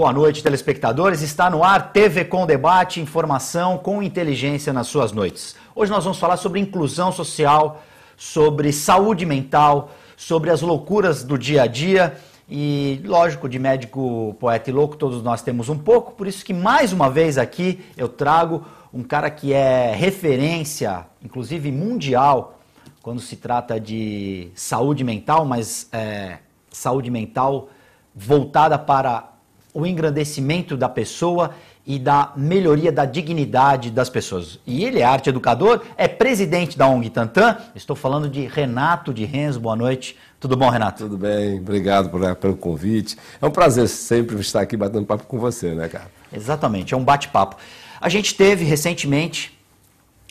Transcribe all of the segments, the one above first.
Boa noite, telespectadores. Está no ar TV com Debate, informação com inteligência nas suas noites. Hoje nós vamos falar sobre inclusão social, sobre saúde mental, sobre as loucuras do dia a dia. E, lógico, de médico, poeta e louco, todos nós temos um pouco, por isso que mais uma vez aqui eu trago um cara que é referência, inclusive mundial, quando se trata de saúde mental, mas é, saúde mental voltada para o engrandecimento da pessoa e da melhoria da dignidade das pessoas. E ele é arte educador, é presidente da ONG Tantan. Estou falando de Renato de Rens Boa noite. Tudo bom, Renato? Tudo bem. Obrigado por, pelo convite. É um prazer sempre estar aqui batendo papo com você, né, cara? Exatamente. É um bate-papo. A gente teve recentemente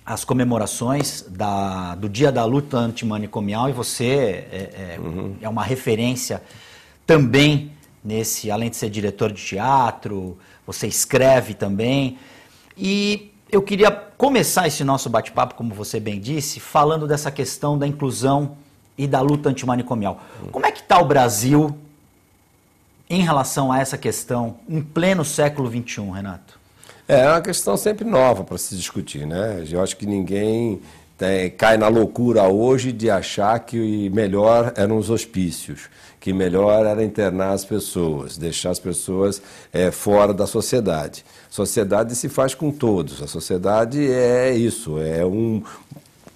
as comemorações da, do Dia da Luta Antimanicomial e você é, é, é uhum. é uma referência também nesse, além de ser diretor de teatro, você escreve também. E eu queria começar esse nosso bate-papo, como você bem disse, falando dessa questão da inclusão e da luta antimanicomial. Como é que está o Brasil em relação a essa questão em pleno século XXI, Renato? É, é, uma questão sempre nova para se discutir, né? Eu acho que ninguém tem, é, cai na loucura hoje de achar que melhor eram é os hospícios que melhor era internar as pessoas, deixar as pessoas é, fora da sociedade. Sociedade se faz com todos, a sociedade é isso, é um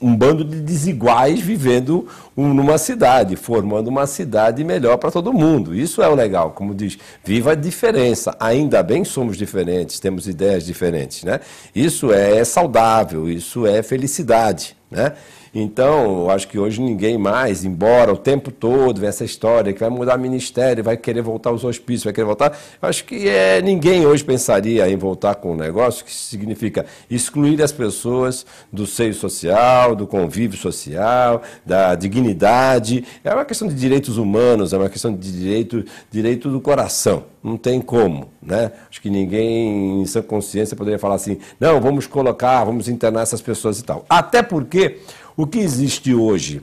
um bando de desiguais vivendo numa cidade, formando uma cidade melhor para todo mundo. Isso é o legal, como diz, viva a diferença. Ainda bem somos diferentes, temos ideias diferentes, né? Isso é saudável, isso é felicidade, né? Então, acho que hoje ninguém mais, embora o tempo todo vem essa história que vai mudar ministério, vai querer voltar aos hospícios, vai querer voltar. Acho que é, ninguém hoje pensaria em voltar com um negócio que significa excluir as pessoas do seio social, do convívio social, da dignidade. É uma questão de direitos humanos, é uma questão de direito, direito do coração. Não tem como, né? Acho que ninguém em sã consciência poderia falar assim, não, vamos colocar, vamos internar essas pessoas e tal. Até porque o que existe hoje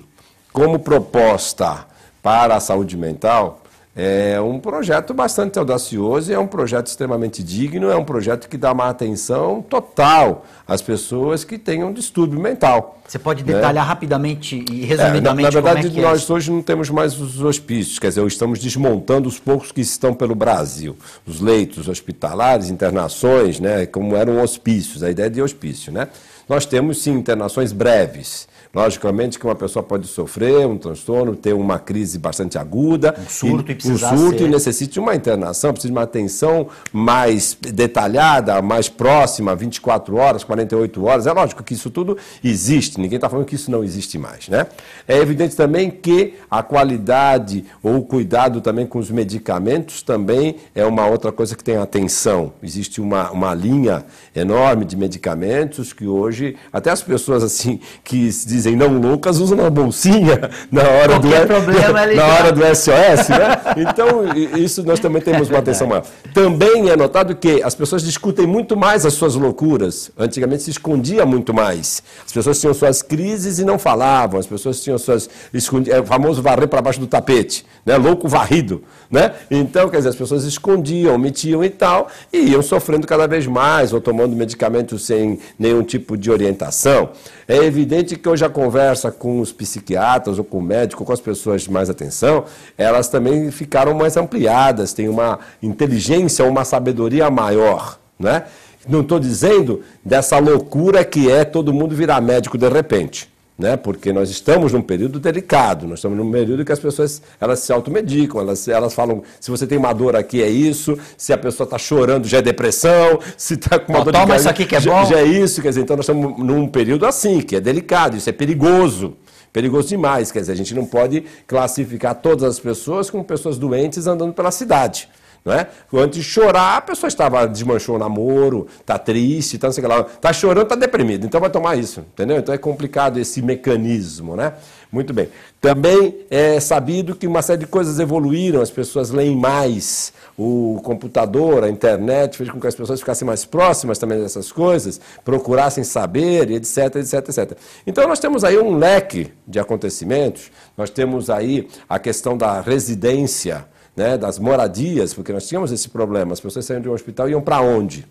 como proposta para a saúde mental é um projeto bastante audacioso, é um projeto extremamente digno, é um projeto que dá uma atenção total às pessoas que têm um distúrbio mental. Você pode né? detalhar né? rapidamente e resumidamente é, na, na é verdade, é nós é hoje não temos mais os hospícios, quer dizer, estamos desmontando os poucos que estão pelo Brasil. Os leitos hospitalares, internações, né, como eram hospícios, a ideia de hospício, né? Nós temos sim internações breves Logicamente que uma pessoa pode sofrer um transtorno, ter uma crise bastante aguda, um surto, e, e, um surto ser... e necessite de uma internação, precisa de uma atenção mais detalhada, mais próxima, 24 horas, 48 horas. É lógico que isso tudo existe, ninguém está falando que isso não existe mais. Né? É evidente também que a qualidade ou o cuidado também com os medicamentos também é uma outra coisa que tem atenção. Existe uma, uma linha enorme de medicamentos que hoje, até as pessoas assim que se dizem não loucas usam uma bolsinha na hora Qualquer do problema, na, na hora do SOS, é né? Então isso nós também temos é uma atenção maior. Também é notado que as pessoas discutem muito mais as suas loucuras. Antigamente se escondia muito mais. As pessoas tinham suas crises e não falavam. As pessoas tinham suas escondia é o famoso varrer para baixo do tapete, né? Louco varrido, né? Então quer dizer as pessoas escondiam, omitiam e tal e iam sofrendo cada vez mais ou tomando medicamentos sem nenhum tipo de orientação. É evidente que hoje a conversa com os psiquiatras ou com o médico, com as pessoas de mais atenção, elas também ficaram mais ampliadas, têm uma inteligência, uma sabedoria maior, né? Não estou dizendo dessa loucura que é todo mundo virar médico de repente né? porque nós estamos num período delicado, nós estamos num período que as pessoas elas se automedicam, elas, elas falam, se você tem uma dor aqui é isso, se a pessoa está chorando já é depressão, se está com uma Não, dor toma de garganta, isso aqui que é já, bom. já é isso, quer dizer, então nós estamos num período assim, que é delicado, isso é perigoso perigoso demais. Quer dizer, a gente não pode classificar todas as pessoas como pessoas doentes andando pela cidade. Não é? Antes de chorar, a pessoa estava, desmanchou o namoro, está triste, está não sei lá. Está chorando, está deprimido. Então vai tomar isso, entendeu? Então é complicado esse mecanismo, né? Muito bem. Também é sabido que uma série de coisas evoluíram, as pessoas leem mais. O computador, a internet fez com que as pessoas ficassem mais próximas também dessas coisas, procurassem saber, etc, etc, etc. Então nós temos aí um leque de acontecimentos, nós temos aí a questão da residência né, das moradias, porque nós tínhamos esse problema. As pessoas saíam de um hospital e iam para onde?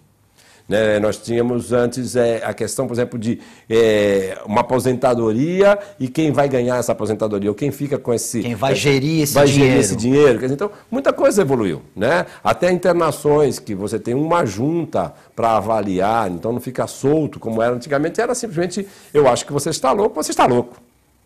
Né, nós tínhamos antes é, a questão, por exemplo, de é, uma aposentadoria e quem vai ganhar essa aposentadoria, ou quem fica com esse. Quem vai gerir esse vai dinheiro. Gerir esse dinheiro. Então, muita coisa evoluiu. Né? Até internações, que você tem uma junta para avaliar, então não fica solto como era antigamente, era simplesmente eu acho que você está louco, você está louco.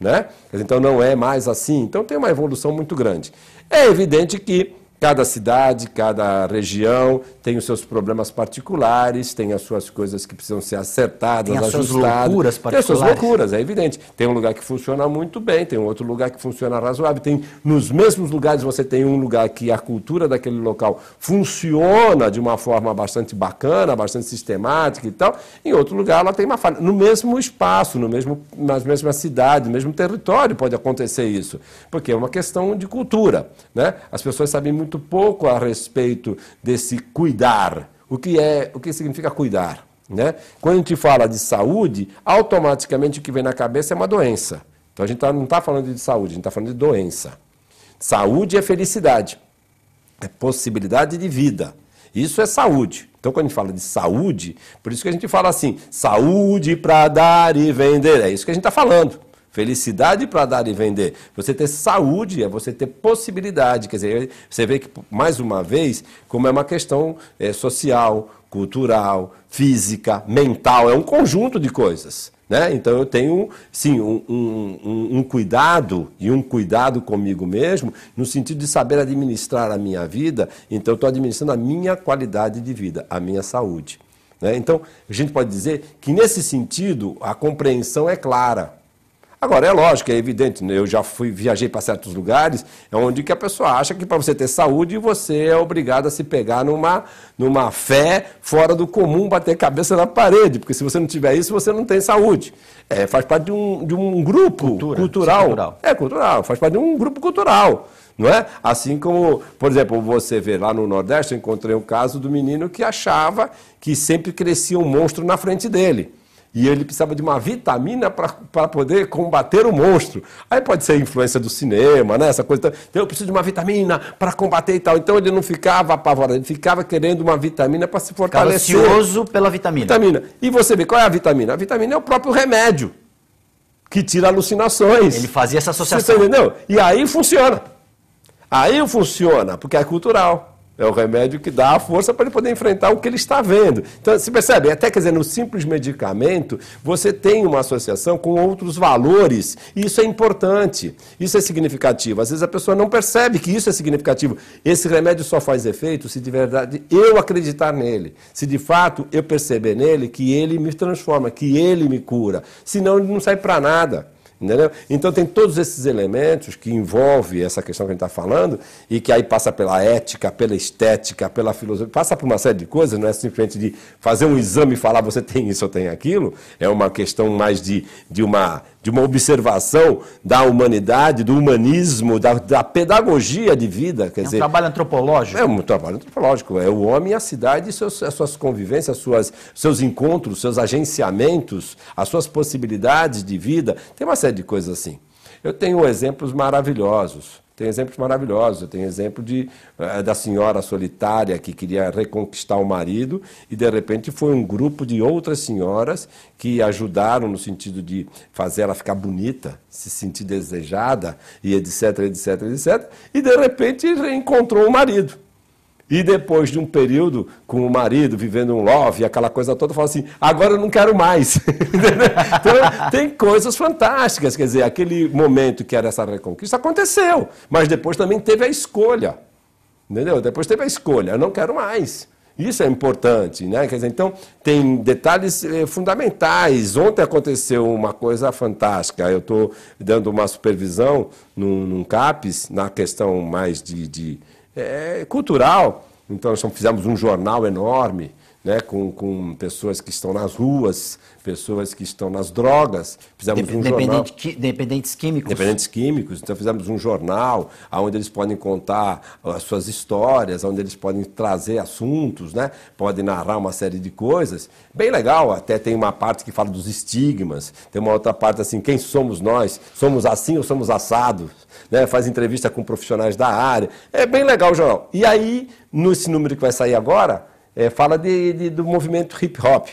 Né? Então não é mais assim. Então tem uma evolução muito grande. É evidente que Cada cidade, cada região tem os seus problemas particulares, tem as suas coisas que precisam ser acertadas, tem as ajustadas. Suas loucuras particulares. Tem as suas loucuras, é evidente. Tem um lugar que funciona muito bem, tem um outro lugar que funciona razoável. Tem, nos mesmos lugares você tem um lugar que a cultura daquele local funciona de uma forma bastante bacana, bastante sistemática e tal. Em outro lugar ela tem uma falha. No mesmo espaço, no mesmo, na mesma cidade, no mesmo território pode acontecer isso, porque é uma questão de cultura. Né? As pessoas sabem muito muito pouco a respeito desse cuidar. O que é, o que significa cuidar? Né? Quando a gente fala de saúde, automaticamente o que vem na cabeça é uma doença. Então a gente tá, não está falando de saúde, a gente está falando de doença. Saúde é felicidade, é possibilidade de vida. Isso é saúde. Então, quando a gente fala de saúde, por isso que a gente fala assim: saúde para dar e vender. É isso que a gente está falando. Felicidade para dar e vender. Você ter saúde é você ter possibilidade. Quer dizer, você vê que, mais uma vez, como é uma questão é, social, cultural, física, mental, é um conjunto de coisas. Né? Então eu tenho, sim, um, um, um, cuidado e um cuidado comigo mesmo, no sentido de saber administrar a minha vida, então eu estou administrando a minha qualidade de vida, a minha saúde. Né? Então a gente pode dizer que nesse sentido a compreensão é clara. Agora, é lógico, é evidente, né? eu já fui, viajei para certos lugares, é onde que a pessoa acha que para você ter saúde, você é obrigado a se pegar numa, numa fé fora do comum, bater cabeça na parede, porque se você não tiver isso, você não tem saúde. É, faz parte de um, de um grupo Cultura, cultural. É cultural. É, cultural, faz parte de um grupo cultural não é? Assim como, por exemplo, você vê lá no Nordeste, eu encontrei um caso do menino que achava que sempre crescia um monstro na frente dele. E ele precisava de uma vitamina para poder combater o monstro. Aí pode ser influência do cinema, né? Essa coisa. Então, eu preciso de uma vitamina para combater e tal. Então ele não ficava apavorado, ele ficava querendo uma vitamina para se fortalecer. ansioso pela vitamina. Vitamina. E você vê qual é a vitamina? A vitamina é o próprio remédio que tira alucinações. Ele fazia essa tá associação. Você entendeu? E aí funciona. Aí funciona, porque é cultural. É o remédio que dá a força para ele poder enfrentar o que ele está vendo. Então, se percebe, até quer dizer, no simples medicamento, você tem uma associação com outros valores. E isso é importante, isso é significativo. Às vezes a pessoa não percebe que isso é significativo. Esse remédio só faz efeito se de verdade eu acreditar nele. Se de fato eu perceber nele que ele me transforma, que ele me cura. Senão ele não sai para nada. Entendeu? Então tem todos esses elementos que envolve essa questão que a gente está falando e que aí passa pela ética, pela estética, pela filosofia, passa por uma série de coisas, não é simplesmente de fazer um exame e falar você tem isso ou tem aquilo, é uma questão mais de, de uma de uma observação da humanidade, do humanismo, da, da pedagogia de vida. Quer é um dizer, trabalho antropológico. É um trabalho antropológico. É o homem, a cidade, seus, as suas convivências, suas, seus encontros, seus agenciamentos, as suas possibilidades de vida. Tem uma série de coisas assim. Eu tenho exemplos maravilhosos. Tem exemplos maravilhosos. Tem exemplo de, eh, da senhora solitária que queria reconquistar o marido e, de repente, foi um grupo de outras senhoras que ajudaram no sentido de fazer ela ficar bonita, se sentir desejada e etc, etc, etc. E, de repente, reencontrou o marido. E depois de um período com o marido vivendo um love, aquela coisa toda, fala assim: agora eu não quero mais. então, tem coisas fantásticas. Quer dizer, aquele momento que era essa reconquista aconteceu, mas depois também teve a escolha. Entendeu? Depois teve a escolha: eu não quero mais. Isso é importante, né? Quer dizer, então tem detalhes eh, fundamentais. Ontem aconteceu uma coisa fantástica. Eu estou dando uma supervisão num, num CAPES, na questão mais de, de é, cultural. Então, nós fizemos um jornal enorme né, com, com pessoas que estão nas ruas, pessoas que estão nas drogas. Fizemos um jornal. Qui, dependentes químicos. Dependentes químicos. Então fizemos um jornal onde eles podem contar as suas histórias, onde eles podem trazer assuntos, né, podem narrar uma série de coisas. Bem legal, até tem uma parte que fala dos estigmas, tem uma outra parte assim, quem somos nós? Somos assim ou somos assados? Né, faz entrevista com profissionais da área. É bem legal o jornal. E aí, nesse número que vai sair agora é, fala de, de, do movimento hip hop.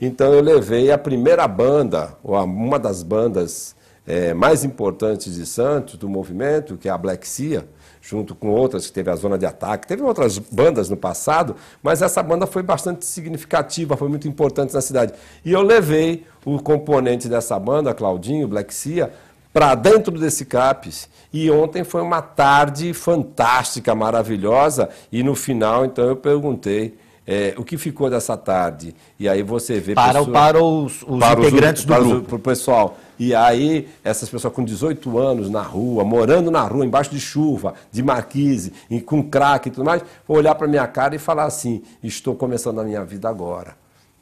Então eu levei a primeira banda, ou a, uma das bandas é, mais importantes de Santos, do movimento, que é a Black Sea, junto com outras que teve a Zona de Ataque, teve outras bandas no passado, mas essa banda foi bastante significativa, foi muito importante na cidade. E eu levei o componente dessa banda, Claudinho, Black Sea, para dentro desse CAPES. E ontem foi uma tarde fantástica, maravilhosa, e no final, então, eu perguntei. É, o que ficou dessa tarde? E aí você vê. Para, pessoas, para os, os para integrantes os, do para grupo. Para o pessoal. E aí, essas pessoas com 18 anos na rua, morando na rua, embaixo de chuva, de marquise, com crack e tudo mais, vou olhar para minha cara e falar assim: estou começando a minha vida agora.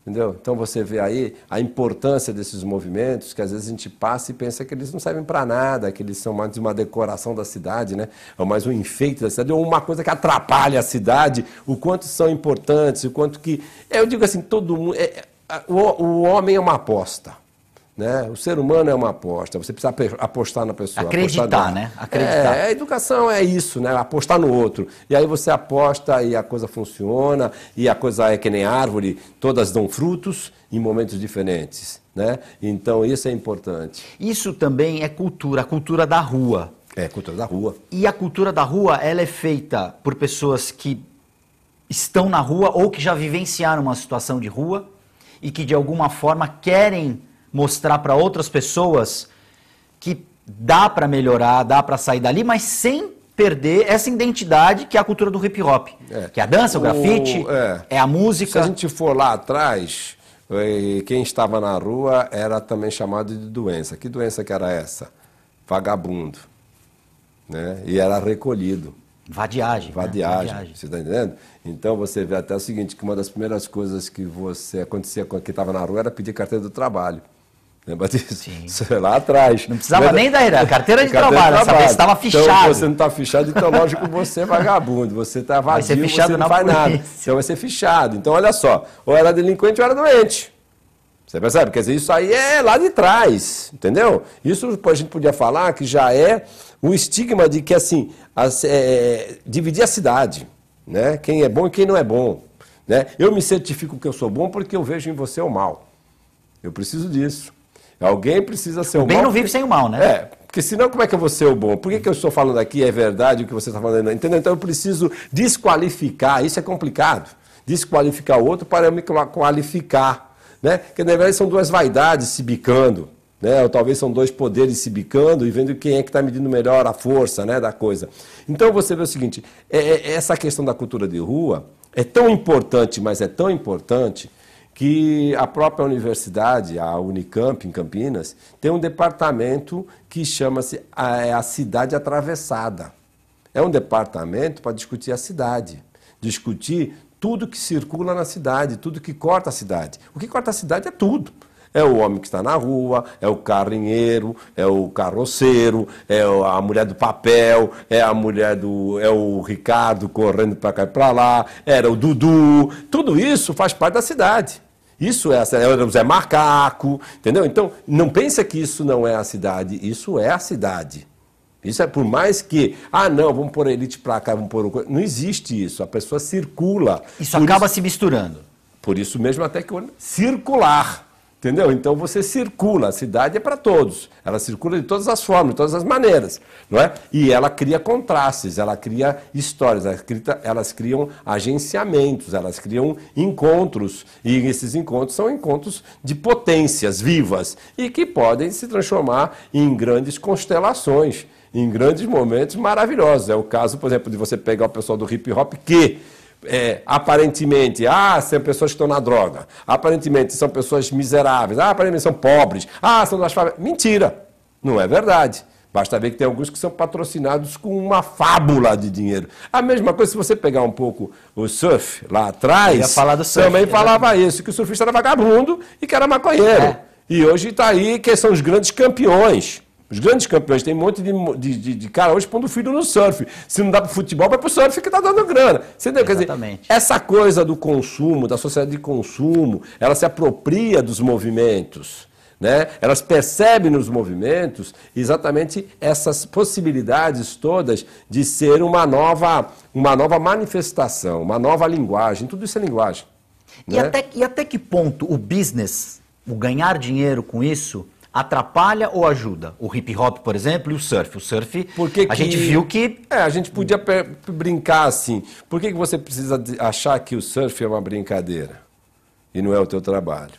Entendeu? Então você vê aí a importância desses movimentos, que às vezes a gente passa e pensa que eles não servem para nada, que eles são mais uma decoração da cidade, né? ou mais um enfeite da cidade, ou uma coisa que atrapalha a cidade, o quanto são importantes, o quanto que. Eu digo assim, todo mundo. É... é o, homem é uma aposta. Né? O ser humano é uma aposta, você precisa apostar na pessoa. Acreditar, né? Acreditar. É, a educação é isso, né? Apostar no outro. E aí você aposta e a coisa funciona, e a coisa é que nem árvore, todas dão frutos em momentos diferentes. Né? Então isso é importante. Isso também é cultura, a cultura da rua. É, cultura da rua. E a cultura da rua, ela é feita por pessoas que estão na rua ou que já vivenciaram uma situação de rua e que de alguma forma querem mostrar para outras pessoas que dá para melhorar, dá para sair dali, mas sem perder essa identidade que é a cultura do hip hop, é. que é a dança, o, o grafite, é. é. a música. Se a gente for lá atrás, eh, quem estava na rua era também chamado de doença. Que doença que era essa? Vagabundo, né? E era recolhido. Vadiagem. Vadiagem, né? Vadiagem. você está entendendo? Então você vê até o seguinte, que uma das primeiras coisas que você acontecia quando estava na rua era pedir carteira do trabalho. Né, Batista? sim, é lá atrás. Não precisava nem da, carteira de carteira trabalho, trabalho. estava fichado. Então, você não está fichado, então lógico você é vagabundo, você está vazio, vai você não faz nada. Então vai ser fichado. Então olha só, ou era delinquente ou era doente. Você percebe? Quer dizer, isso aí é lá de trás, entendeu? Isso a gente podia falar que já é um estigma de que, assim, as, é, é, dividir a cidade, né? Quem é bom e quem não é bom, né? Eu me certifico que eu sou bom porque eu vejo em você o mal. Eu preciso disso. Alguém precisa ser o, o bem mal. Bem não vive sem o mal, né? É, porque senão como é que eu vou ser o bom? Por que, que eu estou falando aqui é verdade o que você está falando? Entendeu? Então eu preciso desqualificar, isso é complicado. Desqualificar o outro para eu me qualificar. Né? Porque na verdade são duas vaidades se bicando. Né? Ou talvez são dois poderes se bicando e vendo quem é que está medindo melhor a força né, da coisa. Então você vê o seguinte: é, é, essa questão da cultura de rua é tão importante, mas é tão importante que a própria universidade, a Unicamp em Campinas, tem um departamento que chama-se a, é a Cidade Atravessada. É um departamento para discutir a cidade, discutir tudo que circula na cidade, tudo que corta a cidade. O que corta a cidade é tudo. É o homem que está na rua, é o carrinheiro, é o carroceiro, é a mulher do papel, é a mulher do. é o Ricardo correndo para cá e para lá, era o Dudu. Tudo isso faz parte da cidade. Isso é a cidade, éramos macaco, entendeu? Então, não pensa que isso não é a cidade, isso é a cidade. Isso é por mais que, ah não, vamos pôr a elite para cá, vamos pôr... Não existe isso, a pessoa circula. Isso acaba isso, se misturando. Por isso mesmo até que circular. Entendeu? Então você circula, a cidade é para todos. Ela circula de todas as formas, de todas as maneiras, não é? E ela cria contrastes, ela cria histórias, elas criam agenciamentos, elas criam encontros, e esses encontros são encontros de potências vivas e que podem se transformar em grandes constelações, em grandes momentos maravilhosos. É o caso, por exemplo, de você pegar o pessoal do hip hop que é, aparentemente, ah, são pessoas que estão na droga, aparentemente são pessoas miseráveis, ah, aparentemente são pobres, ah, são das fábricas. Mentira! Não é verdade. Basta ver que tem alguns que são patrocinados com uma fábula de dinheiro. A mesma coisa, se você pegar um pouco o surf lá atrás, surf, também falava isso, que o surfista era vagabundo e que era maconheiro. É. E hoje está aí que são os grandes campeões. Os grandes campeões, tem um monte de, de, de, de cara hoje pondo o filho no surf. Se não dá para futebol, vai para o surf que está dando grana. Você entendeu? Exatamente. Quer dizer, essa coisa do consumo, da sociedade de consumo, ela se apropria dos movimentos. Né? Elas percebem nos movimentos exatamente essas possibilidades todas de ser uma nova, uma nova manifestação, uma nova linguagem. Tudo isso é linguagem. E, né? até, e até que ponto o business, o ganhar dinheiro com isso, atrapalha ou ajuda? O hip hop, por exemplo, e o surf. O surf, Porque a que... gente viu que. É, a gente podia brincar assim. Por que, que você precisa achar que o surf é uma brincadeira e não é o teu trabalho?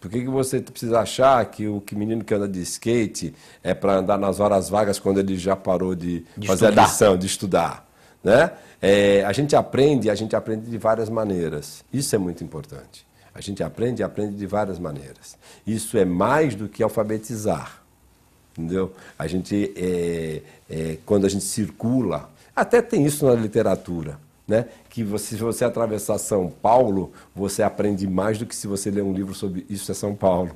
Por que, que você precisa achar que o que menino que anda de skate é para andar nas horas vagas quando ele já parou de, de fazer estudar. a lição, de estudar? Né? É, a gente aprende, a gente aprende de várias maneiras. Isso é muito importante. A gente aprende e aprende de várias maneiras. Isso é mais do que alfabetizar. Entendeu? A gente, é, é, quando a gente circula, até tem isso na literatura. Né? Que você, se você atravessar São Paulo, você aprende mais do que se você ler um livro sobre isso é São Paulo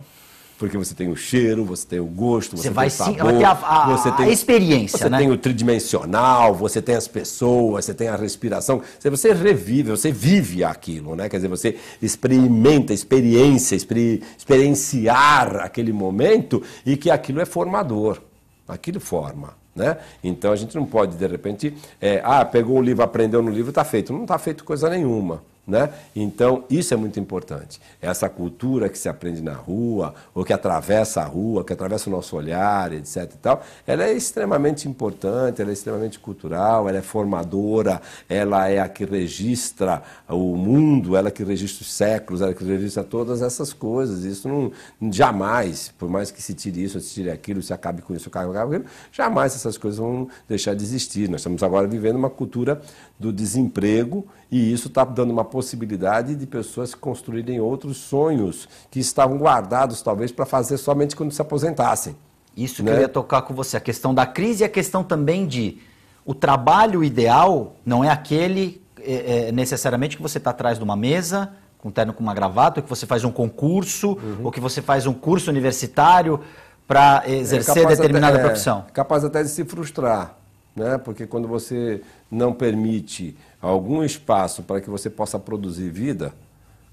porque você tem o cheiro, você tem o gosto, você, você vai tem o sabor, a, a, você tem a experiência, você né? tem o tridimensional, você tem as pessoas, você tem a respiração, você revive, você vive aquilo, né? Quer dizer, você experimenta, experiência, experienciar aquele momento e que aquilo é formador, aquilo forma. Né? Então a gente não pode, de repente, é, ah, pegou o livro, aprendeu no livro, está feito. Não está feito coisa nenhuma. Né? Então, isso é muito importante. Essa cultura que se aprende na rua, ou que atravessa a rua, que atravessa o nosso olhar, etc. E tal, ela é extremamente importante, ela é extremamente cultural, ela é formadora, ela é a que registra o mundo, ela é que registra os séculos, ela é que registra todas essas coisas. Isso não jamais, por mais que se tire isso, se tire aquilo, se acabe com isso, se acabe com aquilo, jamais essas coisas vão deixar de existir. Nós estamos agora vivendo uma cultura do desemprego, e isso está dando uma possibilidade de pessoas construírem outros sonhos que estavam guardados, talvez, para fazer somente quando se aposentassem. Isso né? que eu ia tocar com você, a questão da crise e a questão também de o trabalho ideal não é aquele é, é necessariamente que você está atrás de uma mesa, com um terno com uma gravata, ou que você faz um concurso, uhum. ou que você faz um curso universitário para é exercer é determinada até, profissão. É, capaz até de se frustrar né? porque quando você não permite algum espaço para que você possa produzir vida,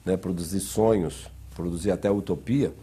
né? produzir sonhos, produzir até utopia,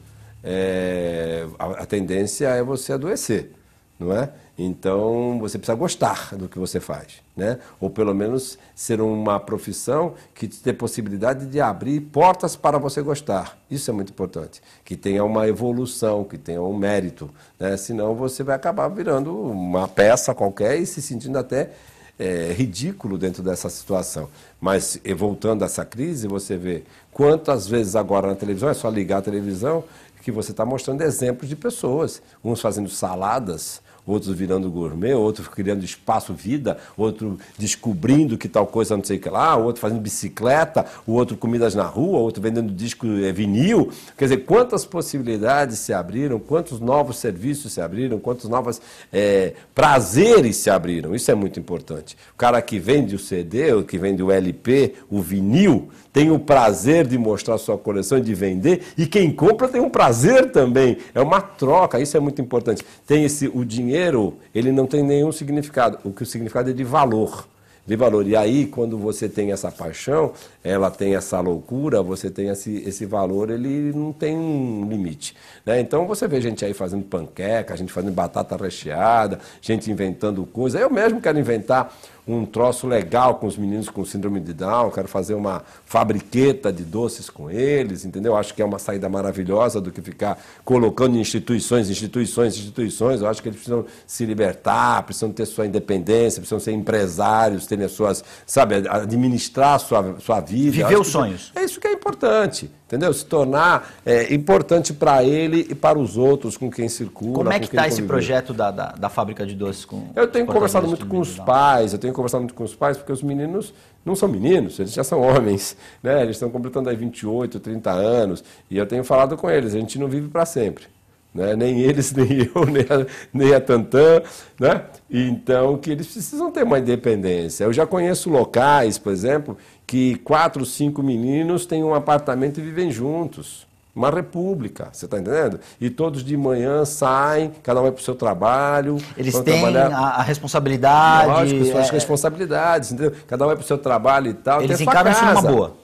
é... a, tendência é você adoecer não é? Então você precisa gostar do que você faz, né? Ou pelo menos ser uma profissão que te dê possibilidade de abrir portas para você gostar. Isso é muito importante. Que tenha uma evolução, que tenha um mérito, né? Senão você vai acabar virando uma peça qualquer e se sentindo até é, ridículo dentro dessa situação. Mas voltando a essa crise, você vê quantas vezes agora na televisão é só ligar a televisão que você está mostrando exemplos de pessoas, uns fazendo saladas outros virando gourmet, outros criando espaço-vida, outro descobrindo que tal coisa não sei o que lá, outro fazendo bicicleta, o outro comidas na rua, outro vendendo disco é, vinil. Quer dizer, quantas possibilidades se abriram, quantos novos serviços se abriram, quantos novos é, eh, prazeres se abriram. Isso é muito importante. O cara que vende o CD, o que vende o LP, o vinil, tem o prazer de mostrar sua coleção e de vender, e quem compra tem um prazer também. É uma troca, isso é muito importante. Tem esse o dinheiro dinheiro, ele não tem nenhum significado. O que o significado é de valor. De valor. E aí, quando você tem essa paixão, ela tem essa loucura, você tem esse, esse valor, ele não tem um limite. Né? Então você vê gente aí fazendo panqueca, gente fazendo batata recheada, gente inventando coisas Eu mesmo quero inventar um troço legal com os meninos com síndrome de Down, quero fazer uma fabriqueta de doces com eles, entendeu? Acho que é uma saída maravilhosa do que ficar colocando instituições, instituições, instituições. Eu acho que eles precisam se libertar, precisam ter sua independência, precisam ser empresários, terem as suas, sabe, administrar a sua, sua vida vida. Viver os sonhos. É isso que é importante, entendeu? Se tornar é, importante para ele e para os outros com quem circula. Como é que está esse projeto da, da, da, fábrica de doces com Eu tenho conversado muito com os pais, eu tenho conversado muito com os pais, porque os meninos não são meninos, eles já são homens, né? Eles estão completando aí 28, 30 anos, e eu tenho falado com eles, a gente não vive para sempre. Né? nem eles, nem eu, nem a, nem a Tantan, né? então que eles precisam ter uma independência. Eu já conheço locais, por exemplo, que quatro, cinco meninos têm um apartamento e vivem juntos. Uma república, você está entendendo? E todos de manhã saem, cada um vai para o seu trabalho. Eles têm a, a responsabilidade. Lógico, suas é, é... responsabilidades, entendeu? Cada um vai para o seu trabalho e tal. Eles encaram isso numa boa.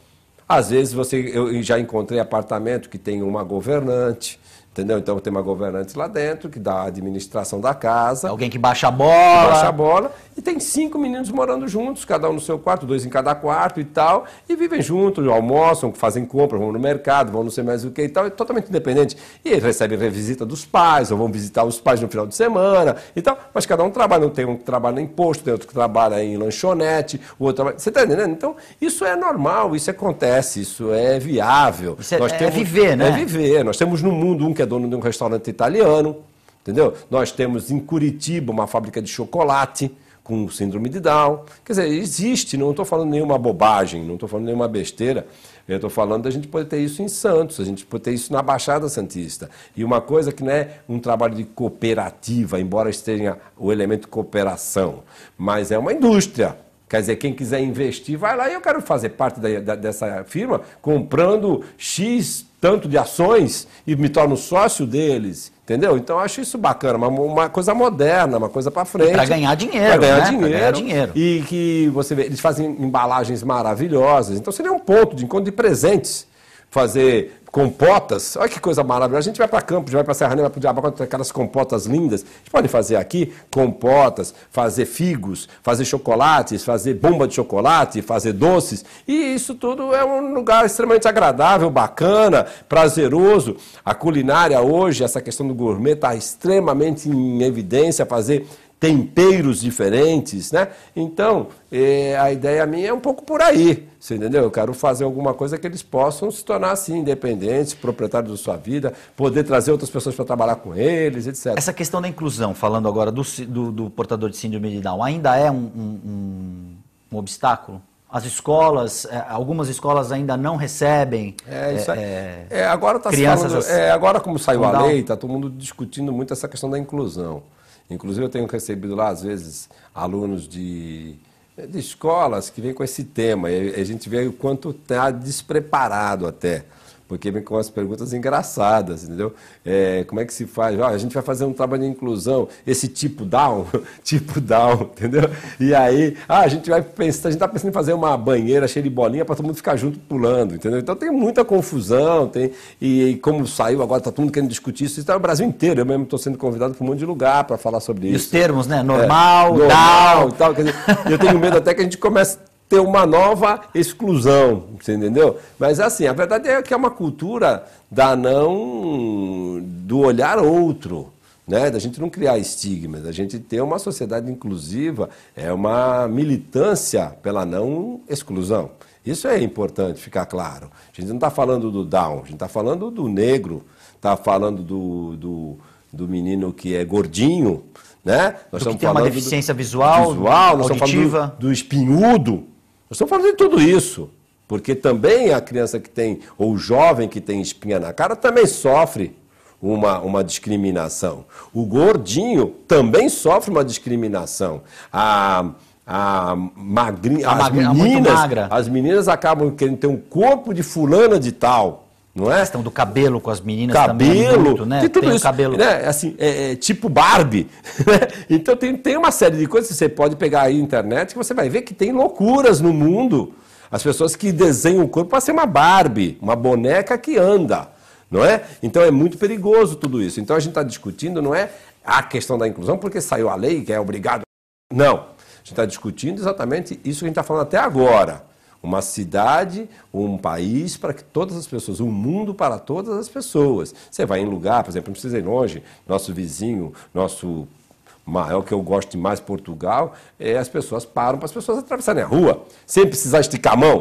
Às vezes você, eu já encontrei apartamento que tem uma governante, Entendeu? Então tem uma governante lá dentro que dá a administração da casa. Alguém que baixa a bola. baixa a bola. E tem cinco meninos morando juntos, cada um no seu quarto, dois em cada quarto e tal. E vivem juntos, almoçam, fazem compras, vão no mercado, vão não sei mais o que e tal. É totalmente independente. E eles recebem revisita dos pais, ou vão visitar os pais no final de semana e tal. Mas cada um trabalha. Tem um que trabalha em posto, tem outro que trabalha em lanchonete, o outro trabalha... Você está entendendo? Então, isso é normal, isso acontece, isso é viável. Isso é, é temos... viver, é né? É viver. Nós temos no mundo um que é dono de um restaurante italiano, entendeu? Nós temos em Curitiba uma fábrica de chocolate com síndrome de Down. Quer dizer, existe, não estou falando nenhuma bobagem, não estou falando nenhuma besteira. Eu estou falando da gente poder ter isso em Santos, a gente poder ter isso na Baixada Santista. E uma coisa que não é um trabalho de cooperativa, embora esteja o elemento cooperação, mas é uma indústria. Quer dizer, quem quiser investir, vai lá e eu quero fazer parte da, da, dessa firma comprando X tanto de ações e me torno sócio deles, entendeu? Então eu acho isso bacana, uma, uma coisa moderna, uma coisa para frente. Para ganhar dinheiro, Para ganhar, né? dinheiro, ganhar dinheiro. E que você vê, eles fazem embalagens maravilhosas. Então seria um ponto de encontro de presentes fazer compotas. Olha que coisa maravilhosa. A gente vai para Campos, vai para Serra Negra, vai para o Diabo, tem aquelas compotas lindas. A gente pode fazer aqui compotas, fazer figos, fazer chocolates, fazer bomba de chocolate, fazer doces. E isso tudo é um lugar extremamente agradável, bacana, prazeroso. A culinária hoje, essa questão do gourmet está extremamente em evidência, fazer temperos diferentes, né? Então, é, a ideia minha é um pouco por aí, você entendeu? Eu quero fazer alguma coisa que eles possam se tornar, assim, independentes, proprietários da sua vida, poder trazer outras pessoas para trabalhar com eles, etc. Essa questão da inclusão, falando agora do, do, do portador de síndrome de Down, ainda é um, um, um obstáculo? as escolas, é, algumas escolas ainda não recebem. É, isso É, é, é, agora tá crianças falando, é, agora como saiu a lei, está todo mundo discutindo muito essa questão da inclusão. Inclusive, eu tenho recebido lá, às vezes, alunos de, de escolas que vêm com esse tema. E a gente vê o quanto está despreparado até porque vem com as perguntas engraçadas, entendeu? É, como é que se faz? Ah, a gente vai fazer um trabalho de inclusão, esse tipo down, tipo down, entendeu? E aí, ah, a gente vai pensar, a gente está pensando em fazer uma banheira cheia de bolinha para todo mundo ficar junto pulando, entendeu? Então tem muita confusão, tem e, e como saiu agora, está todo mundo querendo discutir isso, está no Brasil inteiro, eu mesmo estou sendo convidado para um monte de lugar para falar sobre e isso. E os termos, né? Normal, é, normal down. tal, quer dizer, eu tenho medo até que a gente comece ter uma nova exclusão, você entendeu? Mas assim, a verdade é que é uma cultura da não do olhar outro, né? Da gente não criar estigmas, da gente ter uma sociedade inclusiva, é uma militância pela não exclusão. Isso é importante ficar claro. A gente não está falando do down, a gente está falando do negro, está falando do, do, do menino que é gordinho, né? Nós do estamos que tem falando uma deficiência visual, visual nós auditiva. Estamos falando do, do espinhudo, estamos falando de tudo isso, porque também a criança que tem, ou o jovem que tem espinha na cara, também sofre uma, uma discriminação. O gordinho também sofre uma discriminação. A. A a as, meninas, as meninas acabam querendo ter um corpo de fulana de tal não é? A questão do cabelo com as meninas cabelo, também é muito, né? Tem tudo tem isso, cabelo. Né? Assim, é, é tipo Barbie. Né? então tem, tem uma série de coisas que você pode pegar aí na internet que você vai ver que tem loucuras no mundo. As pessoas que desenham o corpo para ser uma Barbie, uma boneca que anda, não é? Então é muito perigoso tudo isso. Então a gente está discutindo, não é a questão da inclusão, porque saiu a lei que é obrigado. Não. A gente está discutindo exatamente isso que a gente está falando até agora uma cidade, um país para que todas as pessoas, um mundo para todas as pessoas. Você vai em lugar, por exemplo, não precisa ir longe, nosso vizinho, nosso maior que eu gosto mais Portugal, é, as pessoas param para as pessoas atravessarem a rua, sem precisar esticar a mão.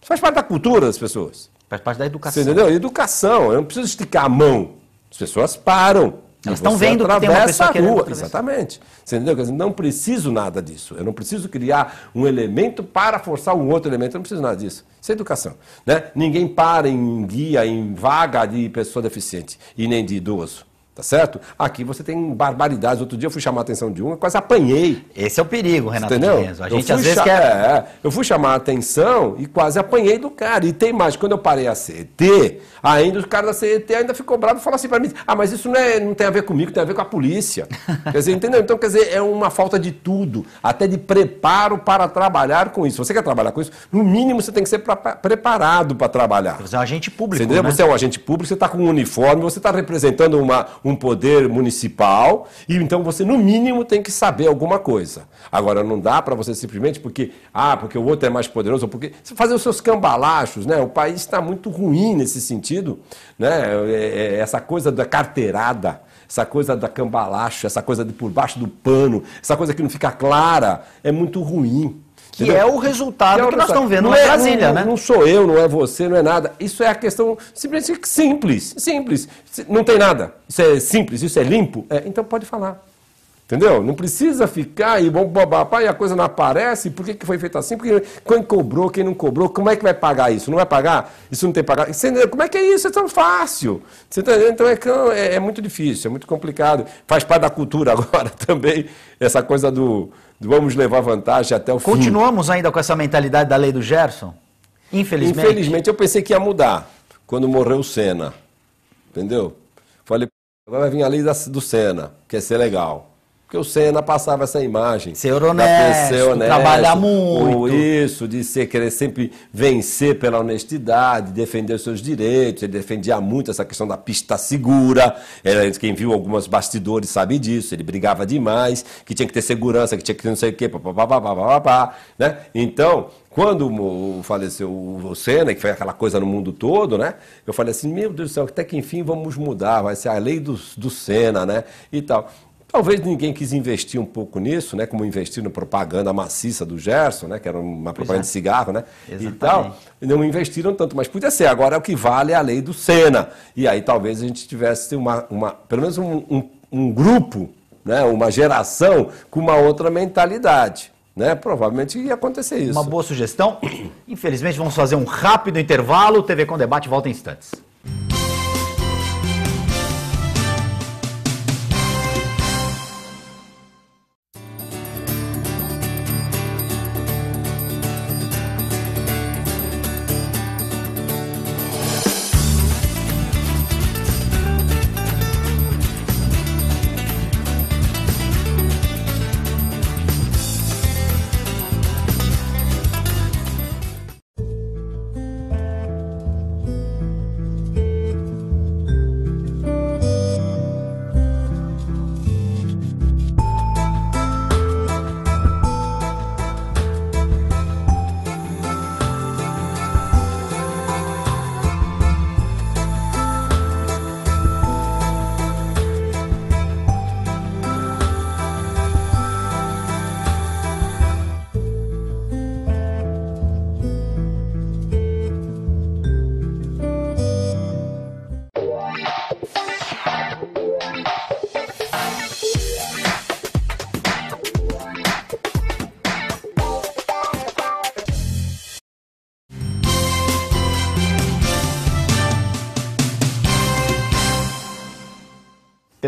Isso faz parte da cultura das pessoas. Faz parte da educação. Você entendeu? Educação, eu não preciso esticar a mão. As pessoas param. Elas estão vendo que tem uma pessoa a rua, exatamente. Você entendeu? Quer dizer, não preciso nada disso. Eu não preciso criar um elemento para forçar um outro elemento. Eu não preciso nada disso. Isso é educação. Né? Ninguém para em guia, em vaga de pessoa deficiente e nem de idoso. Tá certo? Aqui você tem barbaridades. Outro dia eu fui chamar a atenção de uma, quase apanhei. Esse é o perigo, Renato Entendeu? A gente às vezes quer. É, é, eu fui chamar a atenção e quase apanhei do cara. E tem mais, quando eu parei a CET, ainda o cara da CET ainda ficou bravo e falou assim para mim: ah, mas isso não, é, não tem a ver comigo, tem a ver com a polícia. quer dizer, entendeu? Então, quer dizer, é uma falta de tudo, até de preparo para trabalhar com isso. Você quer trabalhar com isso? No mínimo você tem que ser pra, preparado para trabalhar. Você é um agente público. Você, né? você é um agente público, você está com um uniforme, você está representando uma um poder municipal, e então você, no mínimo, tem que saber alguma coisa. Agora, não dá para você simplesmente porque, ah, porque o outro é mais poderoso, porque você fazer os seus cambalachos, né? O país está muito ruim nesse sentido, né? É, é, é, essa coisa da carteirada, essa coisa da cambalacho, essa coisa de por baixo do pano, essa coisa que não fica clara, é muito ruim. Que Entendeu? é o resultado que nós estamos vendo não é, Brasília, não, né? Não sou eu, não é você, não é nada. Isso é a questão simplesmente simples, simples. Não tem nada. Isso é simples, isso é limpo. É, então pode falar. Entendeu? Não precisa ficar e babá, e a coisa não aparece. Por que, que foi feita assim? Porque quem cobrou, quem não cobrou, como é que vai pagar isso? Não vai pagar? Isso não tem pagar? Como é que é isso? É tão fácil. Tá então é é, é, é muito difícil, é muito complicado. Faz parte da cultura agora também, essa coisa do, do vamos levar vantagem até o Continuamos fim. Continuamos ainda com essa mentalidade da lei do Gerson? Infelizmente. Infelizmente, eu pensei que ia mudar quando morreu o Senna. Entendeu? Falei, agora vai vir a lei da, do Senna, que é ser legal. Porque o Senna passava essa imagem. Ser honesto, ser honesto trabalhar muito. Isso, de ser, querer sempre vencer pela honestidade, defender os seus direitos. Ele defendia muito essa questão da pista segura. Ele, quem viu algumas bastidores sabe disso. Ele brigava demais, que tinha que ter segurança, que tinha que ter não sei o quê, papapá, papapá, né? Então, quando faleceu o Senna, que foi aquela coisa no mundo todo, né? Eu falei assim, meu Deus do céu, até que enfim vamos mudar, vai ser a lei do, do Senna, né? E tal. Talvez ninguém quis investir um pouco nisso, né? Como investir na propaganda maciça do Gerson, né? Que era uma propaganda Exato. É. de cigarro, né? Exatamente. E tal. Não investiram tanto, mas podia ser. Agora é o que vale é a lei do Senna. E aí talvez a gente tivesse uma, uma pelo menos um, um, um grupo, né? Uma geração com uma outra mentalidade. Né? Provavelmente ia acontecer isso. Uma boa sugestão. Infelizmente, vamos fazer um rápido intervalo. TV com Debate volta em instantes.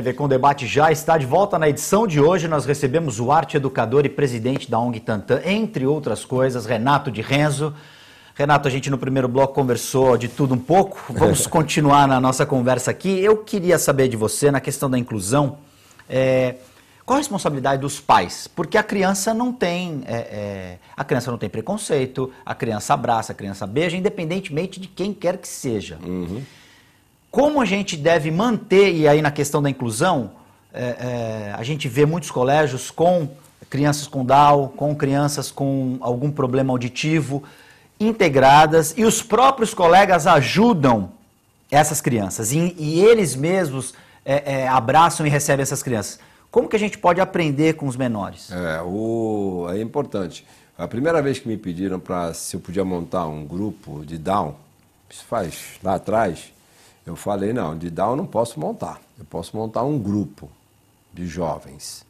TV Com Debate já está de volta. Na edição de hoje, nós recebemos o arte educador e presidente da ONG Tantan, entre outras coisas, Renato de Renzo. Renato, a gente no primeiro bloco conversou de tudo um pouco. Vamos continuar na nossa conversa aqui. Eu queria saber de você, na questão da inclusão, é, qual a responsabilidade dos pais? Porque a criança não tem é, é, a criança não tem preconceito, a criança abraça, a criança beija, independentemente de quem quer que seja. Uhum como a gente deve manter, e aí na questão da inclusão, é, é, a gente vê muitos colégios com crianças com Down, com crianças com algum problema auditivo, integradas, e os próprios colegas ajudam essas crianças, e, e eles mesmos é, é abraçam e recebem essas crianças. Como que a gente pode aprender com os menores? É, o, é importante. A primeira vez que me pediram para se eu podia montar um grupo de Down, isso faz lá atrás, eu falei, não, de DAO eu não posso montar. Eu posso montar um grupo de jovens.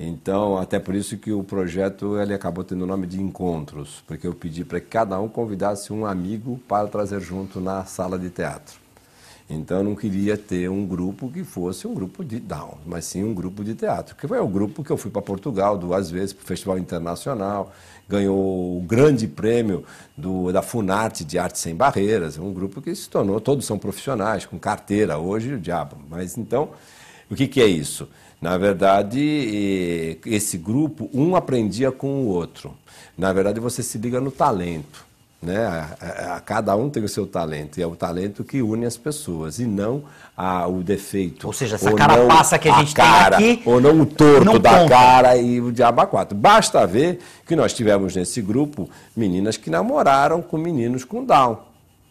Então, até por isso que o projeto ele acabou tendo o nome de Encontros, porque eu pedi para que cada um convidasse um amigo para trazer junto na sala de teatro. Então não queria ter um grupo que fosse um grupo de down, mas sim um grupo de teatro, que foi o grupo que eu fui para Portugal duas vezes para o Festival Internacional, ganhou o grande prêmio do, da Funarte de Arte Sem Barreiras, um grupo que se tornou, todos são profissionais, com carteira hoje, o diabo. Mas então, o que, que é isso? Na verdade, eh, esse grupo, um aprendia com o outro. Na verdade, você se liga no talento. Né? A, a, a, cada um tem o seu talento, e é o talento que une as pessoas, e não a, o defeito. Ou seja, essa ou passa que a gente cara, tem aqui. Ou não o torto não da conta. cara e o diabo quatro. Basta ver que nós tivemos nesse grupo meninas que namoraram com meninos com Down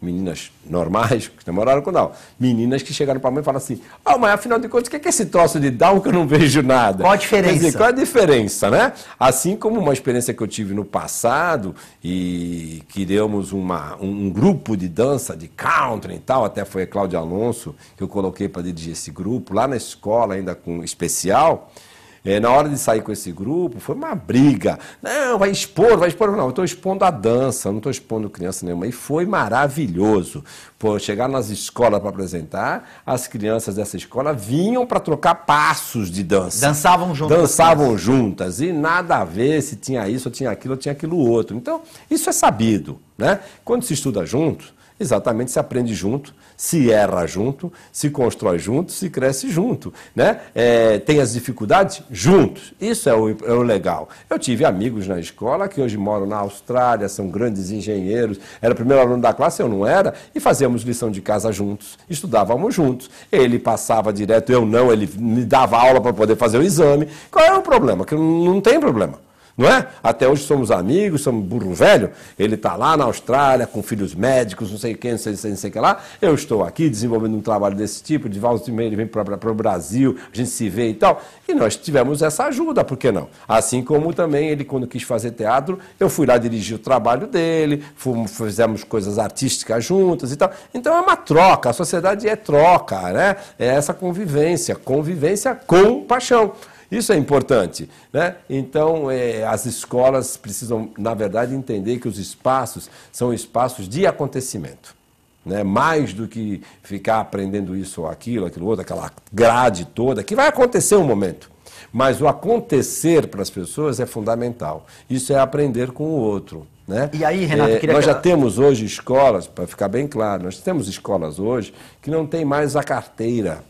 meninas normais que namoraram com não. Meninas que chegaram para a mãe e falaram assim: ah, oh, mas afinal de contas, o que é, é esse troço de Down que eu não vejo nada? Qual a diferença? Dizer, qual a diferença, né? Assim como uma experiência que eu tive no passado e criamos uma, um, um grupo de dança de country e tal, até foi a Cláudia Alonso que eu coloquei para dirigir esse grupo, lá na escola, ainda com especial. É, na hora de sair com esse grupo, foi uma briga. Não, vai expor, vai expor. Não, eu estou expondo a dança, não estou expondo criança nenhuma. E foi maravilhoso. Pô, chegar nas escolas para apresentar, as crianças dessa escola vinham para trocar passos de dança. Dançavam juntas. Dançavam juntas. E nada a ver se tinha isso, ou tinha aquilo, ou tinha aquilo outro. Então, isso é sabido. Né? Quando se estuda junto, Exatamente, se aprende junto, se erra junto, se constrói junto, se cresce junto, né? É, tem as dificuldades juntos. Isso é o, é o legal. Eu tive amigos na escola que hoje moram na Austrália, são grandes engenheiros, era o primeiro aluno da classe, eu não era, e fazíamos lição de casa juntos, estudávamos juntos. Ele passava direto, eu não, ele me dava aula para poder fazer o exame. Qual é o problema? Que não tem problema não é? Até hoje somos amigos, somos burro velho. Ele está lá na Austrália com filhos médicos, não sei quem, não sei, não sei o que lá. Eu estou aqui desenvolvendo um trabalho desse tipo, de volta e ele vem para o Brasil, a gente se vê e tal. E nós tivemos essa ajuda, por que não? Assim como também ele, quando quis fazer teatro, eu fui lá dirigir o trabalho dele, fomos, fizemos coisas artísticas juntas e tal. Então é uma troca, a sociedade é troca, né? É essa convivência, convivência com paixão. Isso é importante. Né? Então, é, as escolas precisam, na verdade, entender que os espaços são espaços de acontecimento. Né? Mais do que ficar aprendendo isso ou aquilo, aquilo outro, aquela grade toda, que vai acontecer um momento. Mas o acontecer para as pessoas é fundamental. Isso é aprender com o outro. Né? E aí, Renato, é, queria... Nós já temos hoje escolas, para ficar bem claro, nós temos escolas hoje que não tem mais a carteira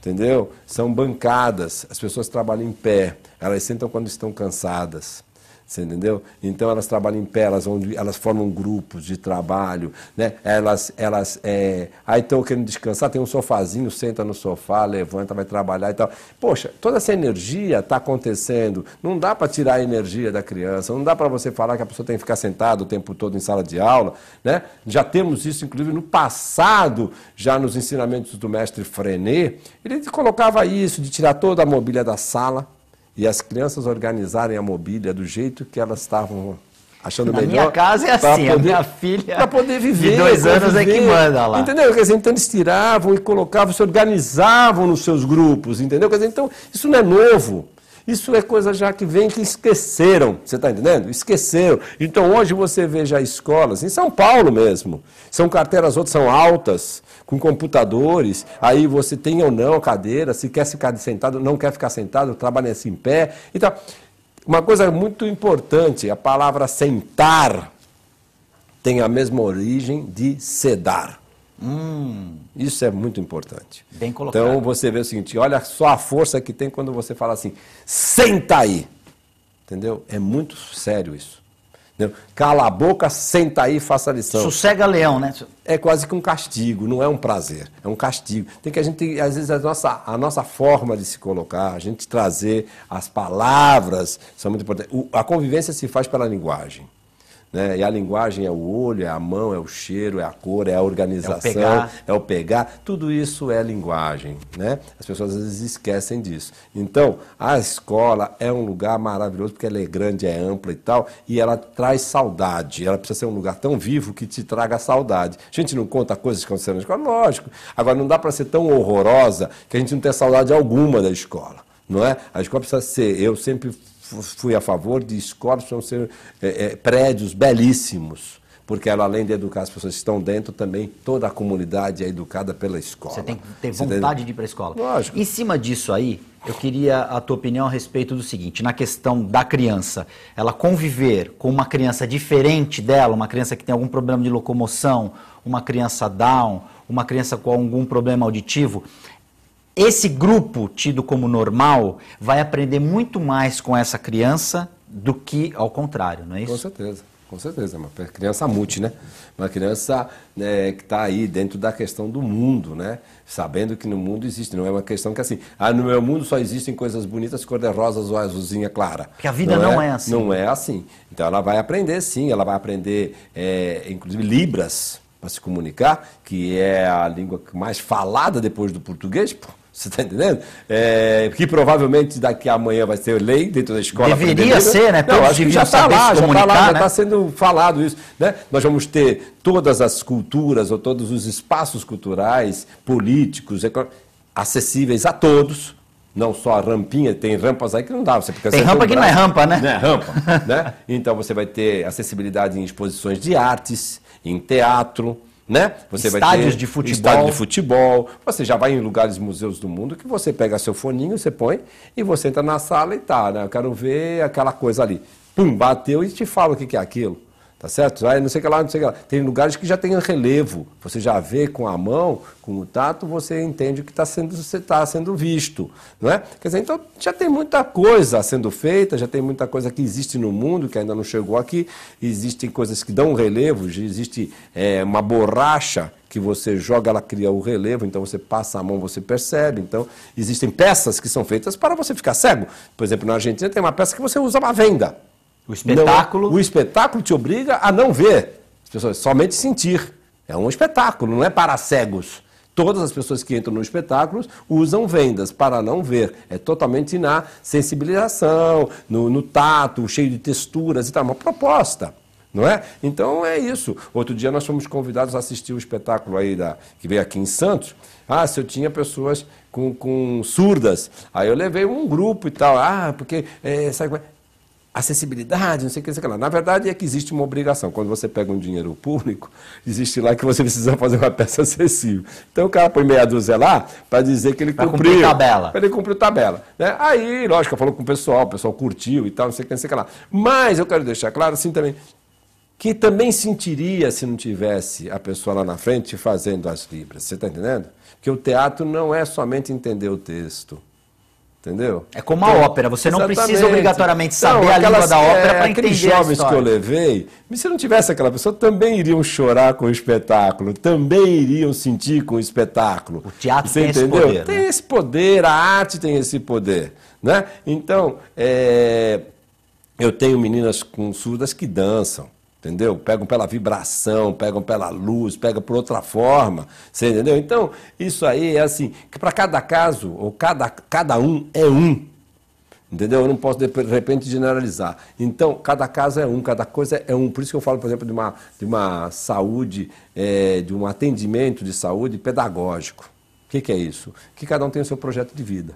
entendeu? São bancadas, as pessoas trabalham em pé, elas sentam quando estão cansadas. Você entendeu? Então elas trabalham em pelas, onde elas formam grupos de trabalho, né? Elas, elas, é... aí estão querendo descansar, tem um sofazinho, senta no sofá, levanta, vai trabalhar e tal. Poxa, toda essa energia está acontecendo. Não dá para tirar a energia da criança, não dá para você falar que a pessoa tem que ficar sentada o tempo todo em sala de aula, né? Já temos isso, inclusive, no passado, já nos ensinamentos do mestre Frenet, ele colocava isso de tirar toda a mobília da sala, e as crianças organizarem a mobília do jeito que elas estavam achando Na melhor. minha casa é assim, poder, a minha filha. Para poder viver. De dois anos viver, é que manda lá. Entendeu? Quer dizer, então eles tiravam e colocavam, se organizavam nos seus grupos, entendeu? Quer dizer, então isso não é novo. Isso é coisa já que vem que esqueceram, você está entendendo? Esqueceram. Então hoje você vê já escolas, em São Paulo mesmo, são carteiras outras, são altas, com computadores, aí você tem ou não a cadeira, se quer ficar sentado, não quer ficar sentado, trabalha assim em pé. Então, uma coisa muito importante, a palavra sentar tem a mesma origem de sedar. Hum. Isso é muito importante. Bem colocado. Então você vê o seguinte: olha só a força que tem quando você fala assim, senta aí. Entendeu? É muito sério isso. Entendeu? Cala a boca, senta aí e faça a lição. Sossega leão, né? É quase que um castigo, não é um prazer, é um castigo. Tem que a gente, às vezes, a nossa, a nossa forma de se colocar, a gente trazer as palavras, são muito importantes. O, a convivência se faz pela linguagem. Né? E a linguagem é o olho, é a mão, é o cheiro, é a cor, é a organização, é o, é o pegar. Tudo isso é linguagem. Né? As pessoas às vezes esquecem disso. Então, a escola é um lugar maravilhoso porque ela é grande, é ampla e tal, e ela traz saudade. Ela precisa ser um lugar tão vivo que te traga saudade. A gente não conta coisas que aconteceram na escola? Lógico. Agora, não dá para ser tão horrorosa que a gente não tenha saudade alguma da escola. Não é? A escola precisa ser. Eu sempre fui a favor de escolas que ser é, é, prédios belíssimos porque ela, além de educar as pessoas que estão dentro, também toda a comunidade é educada pela escola. Você tem que ter vontade tem... de ir para a escola. Lógico. Em cima disso aí, eu queria a tua opinião a respeito do seguinte, na questão da criança, ela conviver com uma criança diferente dela, uma criança que tem algum problema de locomoção, uma criança down, uma criança com algum problema auditivo, esse grupo, tido como normal, vai aprender muito mais com essa criança do que ao contrário, não é isso? Com certeza, com certeza. É uma criança multi, né? Uma criança né, que está aí dentro da questão do mundo, né? Sabendo que no mundo existe. Não é uma questão que assim, ah, no meu mundo só existem coisas bonitas, cor-de-rosas ou azulzinha clara. Porque a vida não, não é, é, assim. Não é assim. Então ela vai aprender, sim, ela vai aprender, é, inclusive, Libras para se comunicar, que é a língua mais falada depois do português. Pô você está entendendo? É, que provavelmente daqui a amanhã vai ser lei dentro da escola. Deveria ser, né? Não, acho que já está lá, já está lá, né? já está sendo falado isso. Né? Nós vamos ter todas as culturas ou todos os espaços culturais, políticos, acessíveis a todos não só a rampinha, tem rampas aí que não dá. Você fica tem rampa que não é rampa, né? Não é rampa, né? Então você vai ter acessibilidade em exposições de artes, em teatro, né? Você estádios vai ter de futebol. Estádio de futebol. Você já vai em lugares, museus do mundo, que você pega seu foninho, você põe e você entra na sala e tá, né? Eu quero ver aquela coisa ali. Pum, bateu e te fala o que é aquilo tá certo? Ah, não sei que lá, não sei que lá. Tem lugares que já tem relevo, você já vê com a mão, com o tato, você entende o que está sendo, tá sendo visto, não é? Quer dizer, então já tem muita coisa sendo feita, já tem muita coisa que existe no mundo que ainda não chegou aqui, existem coisas que dão relevo, existe é, uma borracha que você joga, ela cria o relevo, então você passa a mão, você percebe. Então, existem peças que são feitas para você ficar cego. Por exemplo, na Argentina tem uma peça que você usa à venda. O espetáculo. Não, o espetáculo te obriga a não ver. As pessoas somente sentir. É um espetáculo, não é para cegos. Todas as pessoas que entram no espetáculo usam vendas para não ver. É totalmente na sensibilização, no, no tato, cheio de texturas e tal. É uma proposta não é? Então é isso. Outro dia nós fomos convidados a assistir o um espetáculo aí da, que veio aqui em Santos. Ah, se eu tinha pessoas com, com surdas. Aí eu levei um grupo e tal. Ah, porque. É, sabe como é? acessibilidade, não sei o que, não sei o que lá. Na verdade, é que existe uma obrigação. Quando você pega um dinheiro público, existe lá que você precisa fazer uma peça acessível. Então o cara põe meia dúzia lá para dizer que ele pra cumpriu. Cumprir tabela. Para ele cumprir tabela. Né? Aí, lógico, falou com o pessoal, o pessoal curtiu e tal, não sei o que, não sei o que lá. Mas eu quero deixar claro assim também, que também sentiria se não tivesse a pessoa lá na frente fazendo as libras. Você está entendendo? Que o teatro não é somente entender o texto. Entendeu? É como então, a ópera, você não precisa obrigatoriamente saber então, aquelas, a língua da ópera é, para entender aqueles jovens que eu levei, se não tivesse aquela pessoa, também iriam chorar com o espetáculo, também iriam sentir com o espetáculo. O teatro você tem entendeu? esse poder. Tem né? esse poder, a arte tem esse poder. Né? Então, é, eu tenho meninas com surdas que dançam entendeu? Pegam pela vibração, pegam pela luz, pegam por outra forma, você entendeu? Então, isso aí é assim, que para cada caso, ou cada, cada um é um, entendeu? Eu não posso, de repente, generalizar. Então, cada caso é um, cada coisa é um. Por isso que eu falo, por exemplo, de uma, de uma saúde, é, de um atendimento de saúde pedagógico. O que, que é isso? Que cada um tem o seu projeto de vida.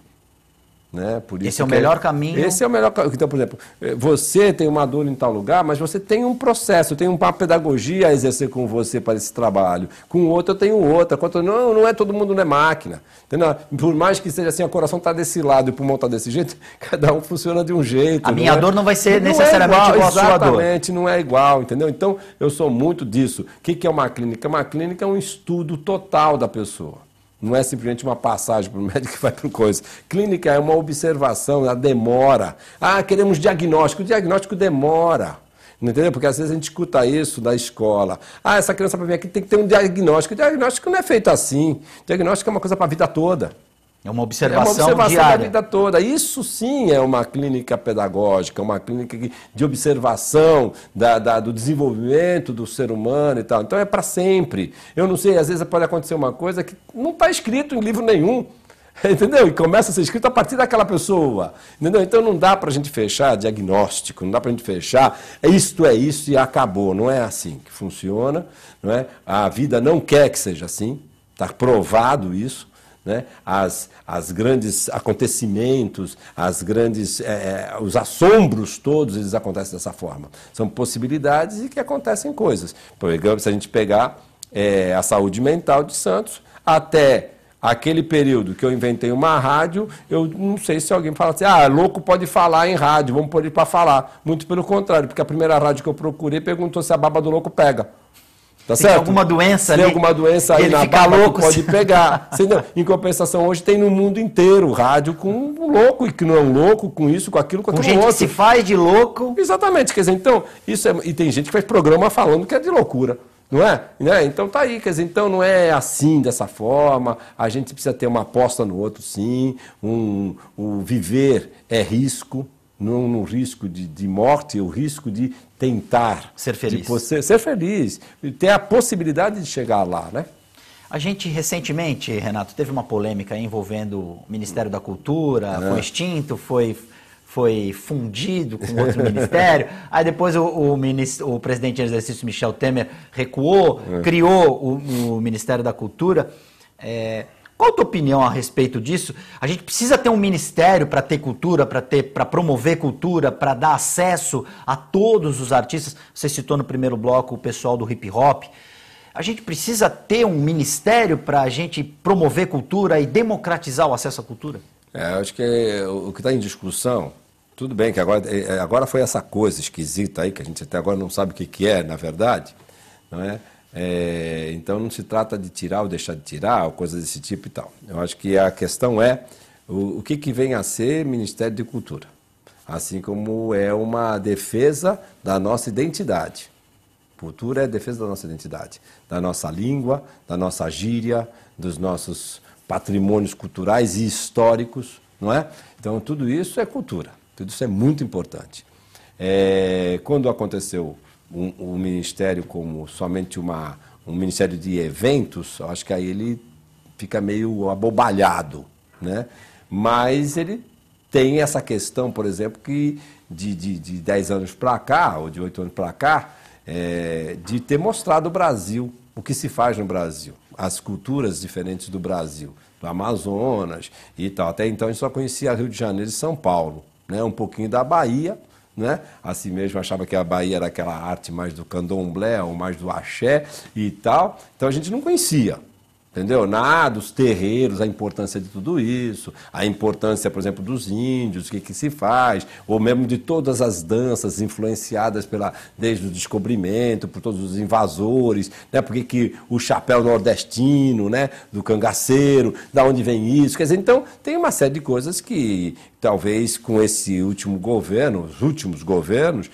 Né? Por isso esse é o é melhor caminho. Esse é o melhor caminho. Então, por exemplo, eh, você tem uma dor em tal lugar, mas você tem um processo, tem uma pedagogia a exercer com você para esse trabalho. Com outro, eu tenho outra. Quanto... Não, não é todo mundo, não é máquina. Entendeu? Por mais que seja assim, o coração está desse lado e o pulmão está desse jeito, cada um funciona de um jeito. A minha é? dor não vai ser não é necessariamente é igual, igual exatamente, à sua dor. Exatamente, não é igual, entendeu? Então, eu sou muito disso. O que é uma clínica? Uma clínica é um estudo total da pessoa. Não é simplesmente uma passagem para o médico que vai para coisa. Clínica é uma observação, a demora. Ah, queremos diagnóstico. O diagnóstico demora. Entendeu? Porque às vezes a gente escuta isso da escola. Ah, essa criança para vir aqui tem que ter um diagnóstico. O diagnóstico não é feito assim. O diagnóstico é uma coisa para a vida toda. É uma observação, é uma observação diária. da vida toda. Isso sim é uma clínica pedagógica, uma clínica de observação da, da, do desenvolvimento do ser humano e tal. Então é para sempre. Eu não sei, às vezes pode acontecer uma coisa que não está escrito em livro nenhum. Entendeu? E começa a ser escrito a partir daquela pessoa. Entendeu? Então não dá para a gente fechar diagnóstico, não dá para a gente fechar é isto é isso e acabou. Não é assim que funciona. Não é? A vida não quer que seja assim. Está provado isso né, as, as grandes acontecimentos, as grandes, é, é, os assombros todos, eles acontecem dessa forma. São possibilidades e que acontecem coisas. Por exemplo, se a gente pegar é, a saúde mental de Santos, até aquele período que eu inventei uma rádio, eu não sei se alguém fala assim, ah, louco pode falar em rádio, vamos pôr ele para falar. Muito pelo contrário, porque a primeira rádio que eu procurei perguntou se a baba do louco pega. Tá tem certo? alguma doença tem ali. alguma doença aí ele na fica louco, pode pegar. em compensação, hoje tem no mundo inteiro rádio com um louco e que não é um louco, com isso, com aquilo, com, com aquilo gente outro. que se faz de louco. Exatamente, quer dizer, então, isso é, e tem gente que faz programa falando que é de loucura. Não é? Né? Então tá aí, quer dizer, então não é assim, dessa forma, a gente precisa ter uma aposta no outro sim, um, o viver é risco, não no risco de, de morte, o risco de tentar. Ser feliz. ser feliz, ter a possibilidade de chegar lá, né? A gente recentemente, Renato, teve uma polêmica envolvendo o Ministério da Cultura, é. foi extinto, foi, foi fundido com outro ministério. Aí depois o, o, ministro, o presidente em exercício Michel Temer recuou, é. criou o, o, Ministério da Cultura. É, qual a tua opinião a respeito disso? A gente precisa ter um ministério para ter cultura, para ter, para promover cultura, para dar acesso a todos os artistas. Você citou no primeiro bloco o pessoal do hip hop. A gente precisa ter um ministério para a gente promover cultura e democratizar o acesso à cultura? É, acho que o que está em discussão, tudo bem que agora, é, é, agora foi essa coisa esquisita aí, que a gente até agora não sabe o que, que é, na verdade, não é? É, então não se trata de tirar ou deixar de tirar, ou coisas desse tipo e tal. Eu acho que a questão é o, o que, que vem a ser Ministério de Cultura, assim como é uma defesa da nossa identidade. Cultura é defesa da nossa identidade, da nossa língua, da nossa gíria, dos nossos patrimônios culturais e históricos, não é? Então tudo isso é cultura, tudo isso é muito importante. É, quando aconteceu um, um ministério como somente uma, um ministério de eventos, acho que aí ele fica meio abobalhado, né? Mas ele tem essa questão, por exemplo, que de, de, de 10 anos para cá, ou de 8 anos para cá, é, de ter mostrado o Brasil, o que se faz no Brasil, as culturas diferentes do Brasil, do Amazonas e tal. Até então a gente só conhecia Rio de Janeiro e São Paulo, né? um pouquinho da Bahia, né? Assim mesmo achava que a Bahia era aquela arte mais do candomblé ou mais do axé e tal. Então a gente não conhecia. Entendeu? Nada dos terreiros, a importância de tudo isso, a importância, por exemplo, dos índios, o que, que se faz, ou mesmo de todas as danças influenciadas pela, desde o descobrimento, por todos os invasores, né? Porque que o chapéu nordestino, né? Do cangaceiro, da onde vem isso? Quer dizer, então tem uma série de coisas que talvez com esse último governo, os últimos governos,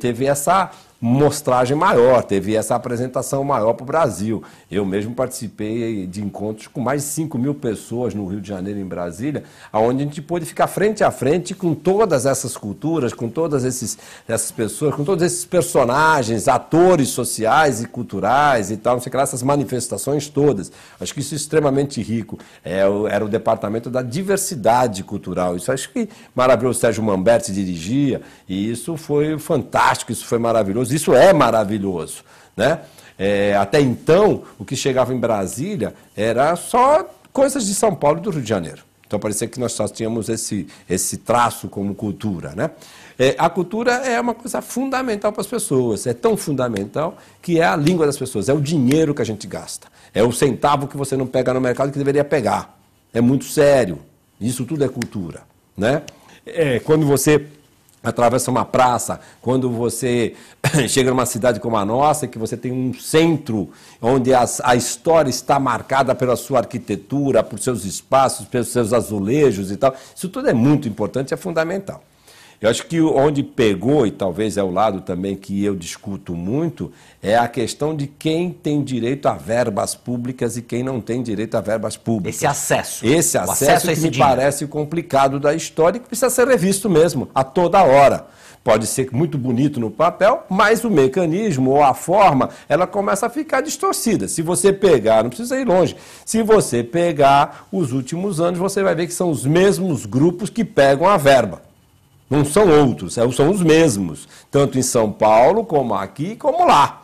teve essa mostragem maior, teve essa apresentação maior para o Brasil. Eu mesmo participei de encontros com mais de 5 mil pessoas no Rio de Janeiro e em Brasília, onde a gente pôde ficar frente a frente com todas essas culturas, com todas esses, essas pessoas, com todos esses personagens, atores sociais e culturais e tal, não sei o que lá, essas manifestações todas. Acho que isso é extremamente rico. É, era o departamento da diversidade cultural. Isso acho que maravilhoso. Sérgio Mamberti dirigia e isso foi fantástico, isso foi maravilhoso isso é maravilhoso, né? É, até então, o que chegava em Brasília era só coisas de São Paulo e do Rio de Janeiro. Então parecia que nós só tínhamos esse, esse traço como cultura, né? É, a cultura é uma coisa fundamental para as pessoas, é tão fundamental que é a língua das pessoas, é o dinheiro que a gente gasta, é o centavo que você não pega no mercado que deveria pegar. É muito sério. Isso tudo é cultura, né? É, quando você atravessa uma praça, quando você chega numa cidade como a nossa, que você tem um centro onde a, a, história está marcada pela sua arquitetura, por seus espaços, pelos seus azulejos e tal, isso tudo é muito importante, é fundamental. Eu acho que onde pegou, e talvez é o lado também que eu discuto muito, é a questão de quem tem direito a verbas públicas e quem não tem direito a verbas públicas. Esse acesso. Esse acesso, acesso que esse me parece complicado da história e que precisa ser revisto mesmo, a toda hora pode ser muito bonito no papel, mas o mecanismo ou a forma, ela começa a ficar distorcida. Se você pegar, não precisa ir longe, se você pegar os últimos anos, você vai ver que são os mesmos grupos que pegam a verba. Não são outros, é, são os mesmos, tanto em São Paulo, como aqui, como lá,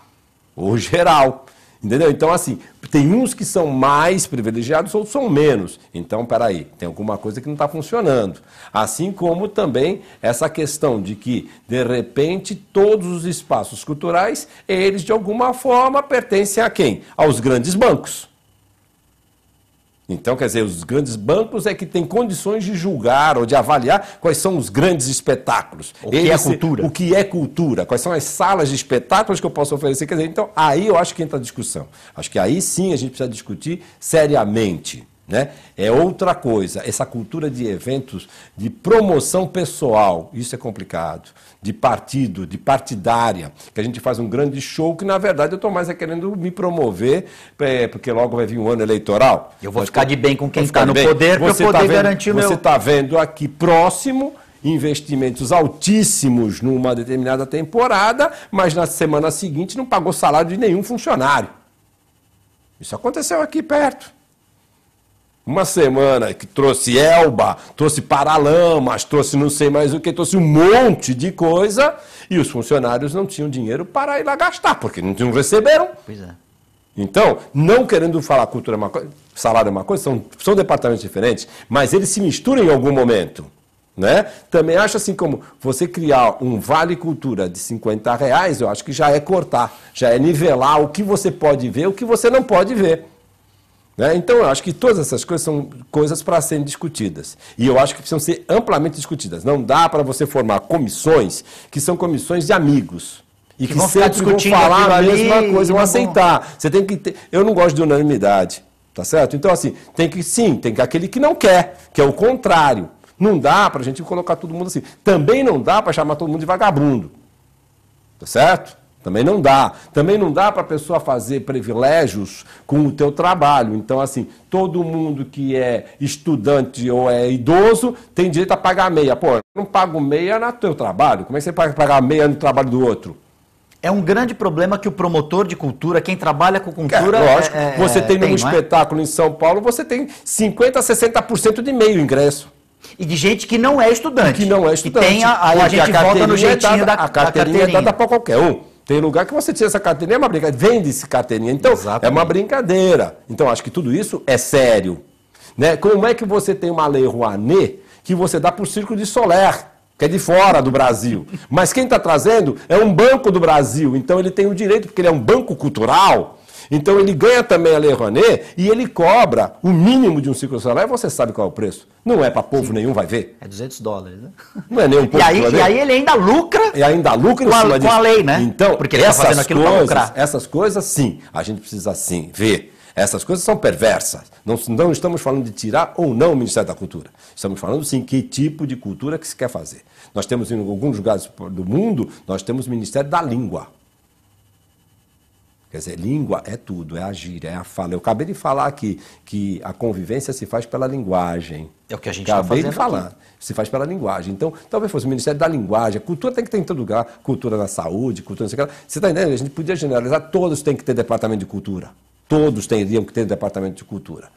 ou geral. Entendeu? Então, assim, tem uns que são mais privilegiados, outros são menos. Então, peraí, tem alguma coisa que não está funcionando. Assim como também essa questão de que, de repente, todos os espaços culturais, eles de alguma forma pertencem a quem? Aos grandes bancos. Então, quer dizer, os grandes bancos é que têm condições de julgar ou de avaliar quais são os grandes espetáculos. O que é cultura. O que é cultura, quais são as salas de espetáculos que eu posso oferecer. Quer dizer, então, aí eu acho que entra a discussão. Acho que aí sim a gente precisa discutir seriamente né? É outra coisa, essa cultura de eventos de promoção pessoal, isso é complicado, de partido, de partidária, que a gente faz um grande show que na verdade eu estou mais é querendo me promover, é, porque logo vai vir um ano eleitoral. Eu vou Mas, ficar de bem com quem está no bem. poder para tá poder tá vendo, garantir o meu... Você está vendo aqui próximo investimentos altíssimos numa determinada temporada, mas na semana seguinte não pagou salário de nenhum funcionário. Isso aconteceu aqui perto. Uma semana que trouxe Elba, trouxe Paralamas, trouxe não sei mais o que, trouxe um monte de coisa e os funcionários não tinham dinheiro para ir lá gastar, porque não receberam. Pois é. Então, não querendo falar cultura é uma coisa, salário é uma coisa, são, são departamentos diferentes, mas eles se misturam em algum momento. Né? Também acho assim como você criar um vale cultura de 50 reais, eu acho que já é cortar, já é nivelar o que você pode ver, o que você não pode ver. Né? Então, eu acho que todas essas coisas são coisas para serem discutidas. E eu acho que precisam ser amplamente discutidas. Não dá para você formar comissões que são comissões de amigos. E que, que sempre vão falar a mesma ali, coisa, vão aceitar. Você tem que ter... Eu não gosto de unanimidade. Tá certo? Então, assim, tem que sim, tem que aquele que não quer, que é o contrário. Não dá para a gente colocar todo mundo assim. Também não dá para chamar todo mundo de vagabundo. Tá certo? Também não dá. Também não dá para a pessoa fazer privilégios com o teu trabalho. Então, assim, todo mundo que é estudante ou é idoso tem direito a pagar meia. Pô, eu não pago meia no teu trabalho. Como é que você paga pagar meia no trabalho do outro? É um grande problema que o promotor de cultura, quem trabalha com cultura. É, lógico. É, você tem, tem num é? espetáculo é? em São Paulo, você tem 50% 60% de meio ingresso. E de gente que não é estudante. E que não é estudante. E tem a, aí a, a gente volta no é jeitinho é dada, da, a carteirinha. A carteirinha é dada para qualquer um. Tem lugar que você tira essa carteirinha, é uma brincadeira, vende-se carteirinha. Então, Exatamente. é uma brincadeira. Então, acho que tudo isso é sério. Né? Como é que você tem uma lei Rouanet que você dá para o Circo de Soler? que é de fora do Brasil. Mas quem está trazendo é um banco do Brasil. Então ele tem o direito, porque ele é um banco cultural, então ele ganha também a Lei Rouanet e ele cobra o mínimo de um ciclo solar. Você sabe qual é o preço. Não é para povo Sim. nenhum, vai ver. É 200 dólares, né? Não é nem um E aí, e aí ele ainda lucra. E ainda lucra com a, com a lei, né? Então, porque ele está fazendo aquilo para lucrar. Essas coisas, sim, a gente precisa sim ver. Essas coisas são perversas. Não, não, estamos falando de tirar ou não o Ministério da Cultura. Estamos falando, sim, que tipo de cultura que se quer fazer. Nós temos, em alguns lugares do mundo, nós temos o Ministério da Língua. Quer dizer, língua é tudo, é agir, é a fala. Eu acabei de falar aqui que a convivência se faz pela linguagem. É o que a gente tá acabei tá de falar. Aqui. Se faz pela linguagem. Então, talvez fosse o Ministério da Linguagem. Cultura tem que ter em todo lugar. Cultura na saúde, cultura não sei o que. Você está entendendo? A gente podia generalizar. Todos têm que ter departamento de cultura. Todos teriam que ter departamento de cultura.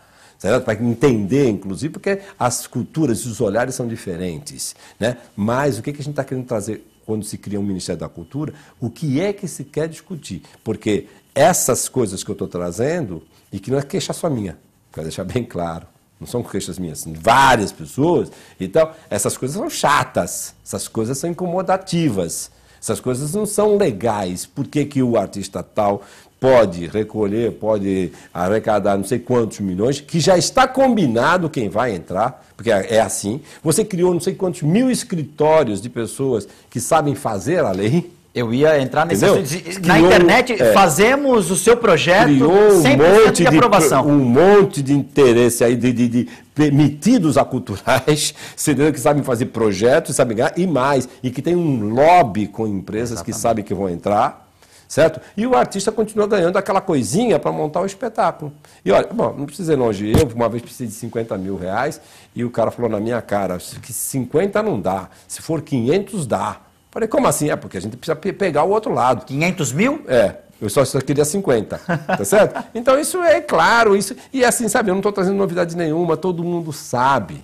Para entender, inclusive, porque as culturas, os olhares são diferentes. Né? Mas o que a gente está querendo trazer quando se cria um Ministério da Cultura? O que é que se quer discutir? Porque essas coisas que eu estou trazendo, e que não é queixa só minha, para deixar bem claro, não são queixas minhas, são várias pessoas. Então, essas coisas são chatas, essas coisas são incomodativas, essas coisas não são legais. Por que, que o artista tal pode recolher, pode arrecadar não sei quantos milhões, que já está combinado quem vai entrar, porque é, é assim. Você criou não sei quantos mil escritórios de pessoas que sabem fazer a lei eu ia entrar nesse assunto. Na internet, é, fazemos o seu projeto criou 100% um monte de aprovação. De, um monte de interesse aí, de, de, de permitidos a culturais, que sabem fazer projetos, sabem ganhar, e mais, e que tem um lobby com empresas Exatamente. que sabem que vão entrar, certo? E o artista continua ganhando aquela coisinha para montar o espetáculo. E olha, bom, não precisa ir longe. Eu, uma vez, precisei de 50 mil reais, e o cara falou na minha cara, que 50 não dá, se for 500 dá. Falei, como assim? É porque a gente precisa pegar o outro lado. 500 mil? É. Eu só, queria 50, tá certo? então isso é claro, isso e é assim, sabe, eu não estou trazendo novidade nenhuma, todo mundo sabe.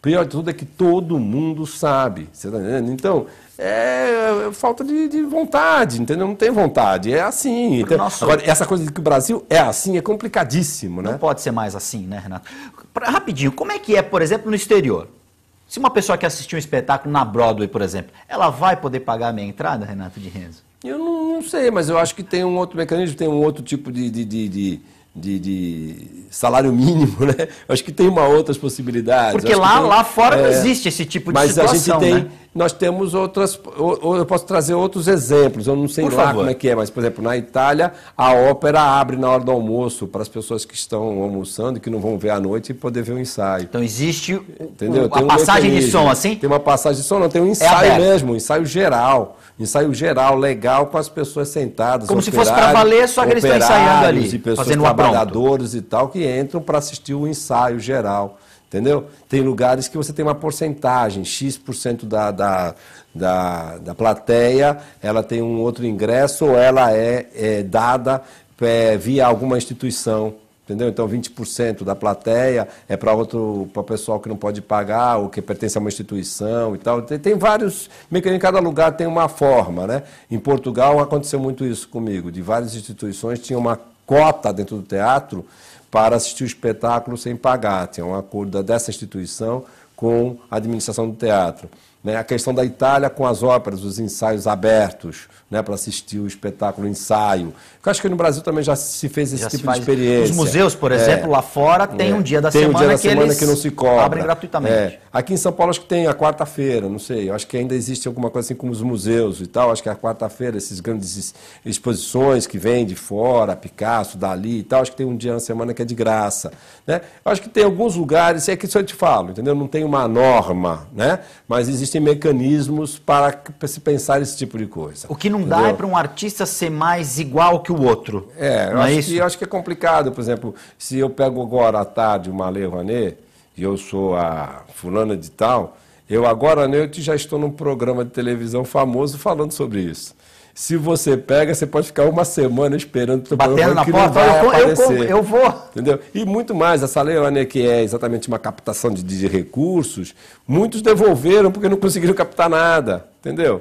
Pior de tudo é que todo mundo sabe, você tá entendendo? Então, é, é falta de, de, vontade, entendeu? Não tem vontade, é assim. Então, Nossa. Agora, essa coisa de que o Brasil é assim é complicadíssimo, né? Não pode ser mais assim, né, Renato? Pra, rapidinho, como é que é, por exemplo, no exterior? Se uma pessoa que assistiu um espetáculo na Broadway, por exemplo, ela vai poder pagar a minha entrada, Renato de Renzo? Eu não, não sei, mas eu acho que tem um outro mecanismo, tem um outro tipo de, de, de, de... De, de, salário mínimo, né? Acho que tem uma outras possibilidades. Porque lá, tem, lá fora é, não existe esse tipo de mas situação, a gente tem, né? Nós temos outras. Ou, eu posso trazer outros exemplos. Eu não sei por lá favor. como é que é, mas, por exemplo, na Itália, a ópera abre na hora do almoço para as pessoas que estão almoçando e que não vão ver à noite e poder ver o ensaio. Então existe Entendeu? a um passagem mecanismo. de som, assim? Tem uma passagem de som, não, tem um é ensaio é mesmo, um ensaio geral. Ensaio geral, legal, com as pessoas sentadas. Como se fosse para valer, só que eles estão ensaiando ali. E pessoas fazendo trabalhadores e tal que entram para assistir o ensaio geral. Entendeu? Tem lugares que você tem uma porcentagem, X% da, da, da, da plateia, ela tem um outro ingresso ou ela é, é dada é, via alguma instituição entendeu? Então 20% da plateia é para outro, para pessoal que não pode pagar ou que pertence a uma instituição e tal. Tem, tem vários, em cada lugar tem uma forma, né? Em Portugal aconteceu muito isso comigo, de várias instituições tinha uma cota dentro do teatro para assistir o espetáculo sem pagar. tem um acordo dessa instituição com a administração do teatro. Né? A questão da Itália com as óperas, os ensaios abertos, né? para assistir o espetáculo o ensaio. Eu acho que no Brasil também já se fez esse já tipo de experiência. Os museus, por exemplo, é. lá fora, tem é. um dia da tem semana, um dia da que, semana que não se cobra. abrem gratuitamente. É. Aqui em São Paulo acho que tem a quarta-feira, não sei. Eu acho que ainda existe alguma coisa assim como os museus e tal. Acho que é a quarta-feira, essas grandes exposições que vêm de fora, Picasso, Dali e tal, acho que tem um dia na semana que é de graça. Né? Eu acho que tem alguns lugares, é que isso eu te falo, entendeu? Não tem uma norma, né? mas existe existem mecanismos para se pensar esse tipo de coisa. O que não dá é para um artista ser mais igual que o outro. É, eu, é acho, é isso? Que, eu acho que é complicado. Por exemplo, se eu pego agora à tarde uma Lei Rouanet, e eu sou a fulana de tal, eu agora à né, noite já estou num programa de televisão famoso falando sobre isso. Se você pega, você pode ficar uma semana esperando o Batendo na porta, eu, eu, eu, vou. Entendeu? E muito mais, essa lei né que é exatamente uma captação de, de recursos, muitos devolveram porque não conseguiram captar nada, entendeu?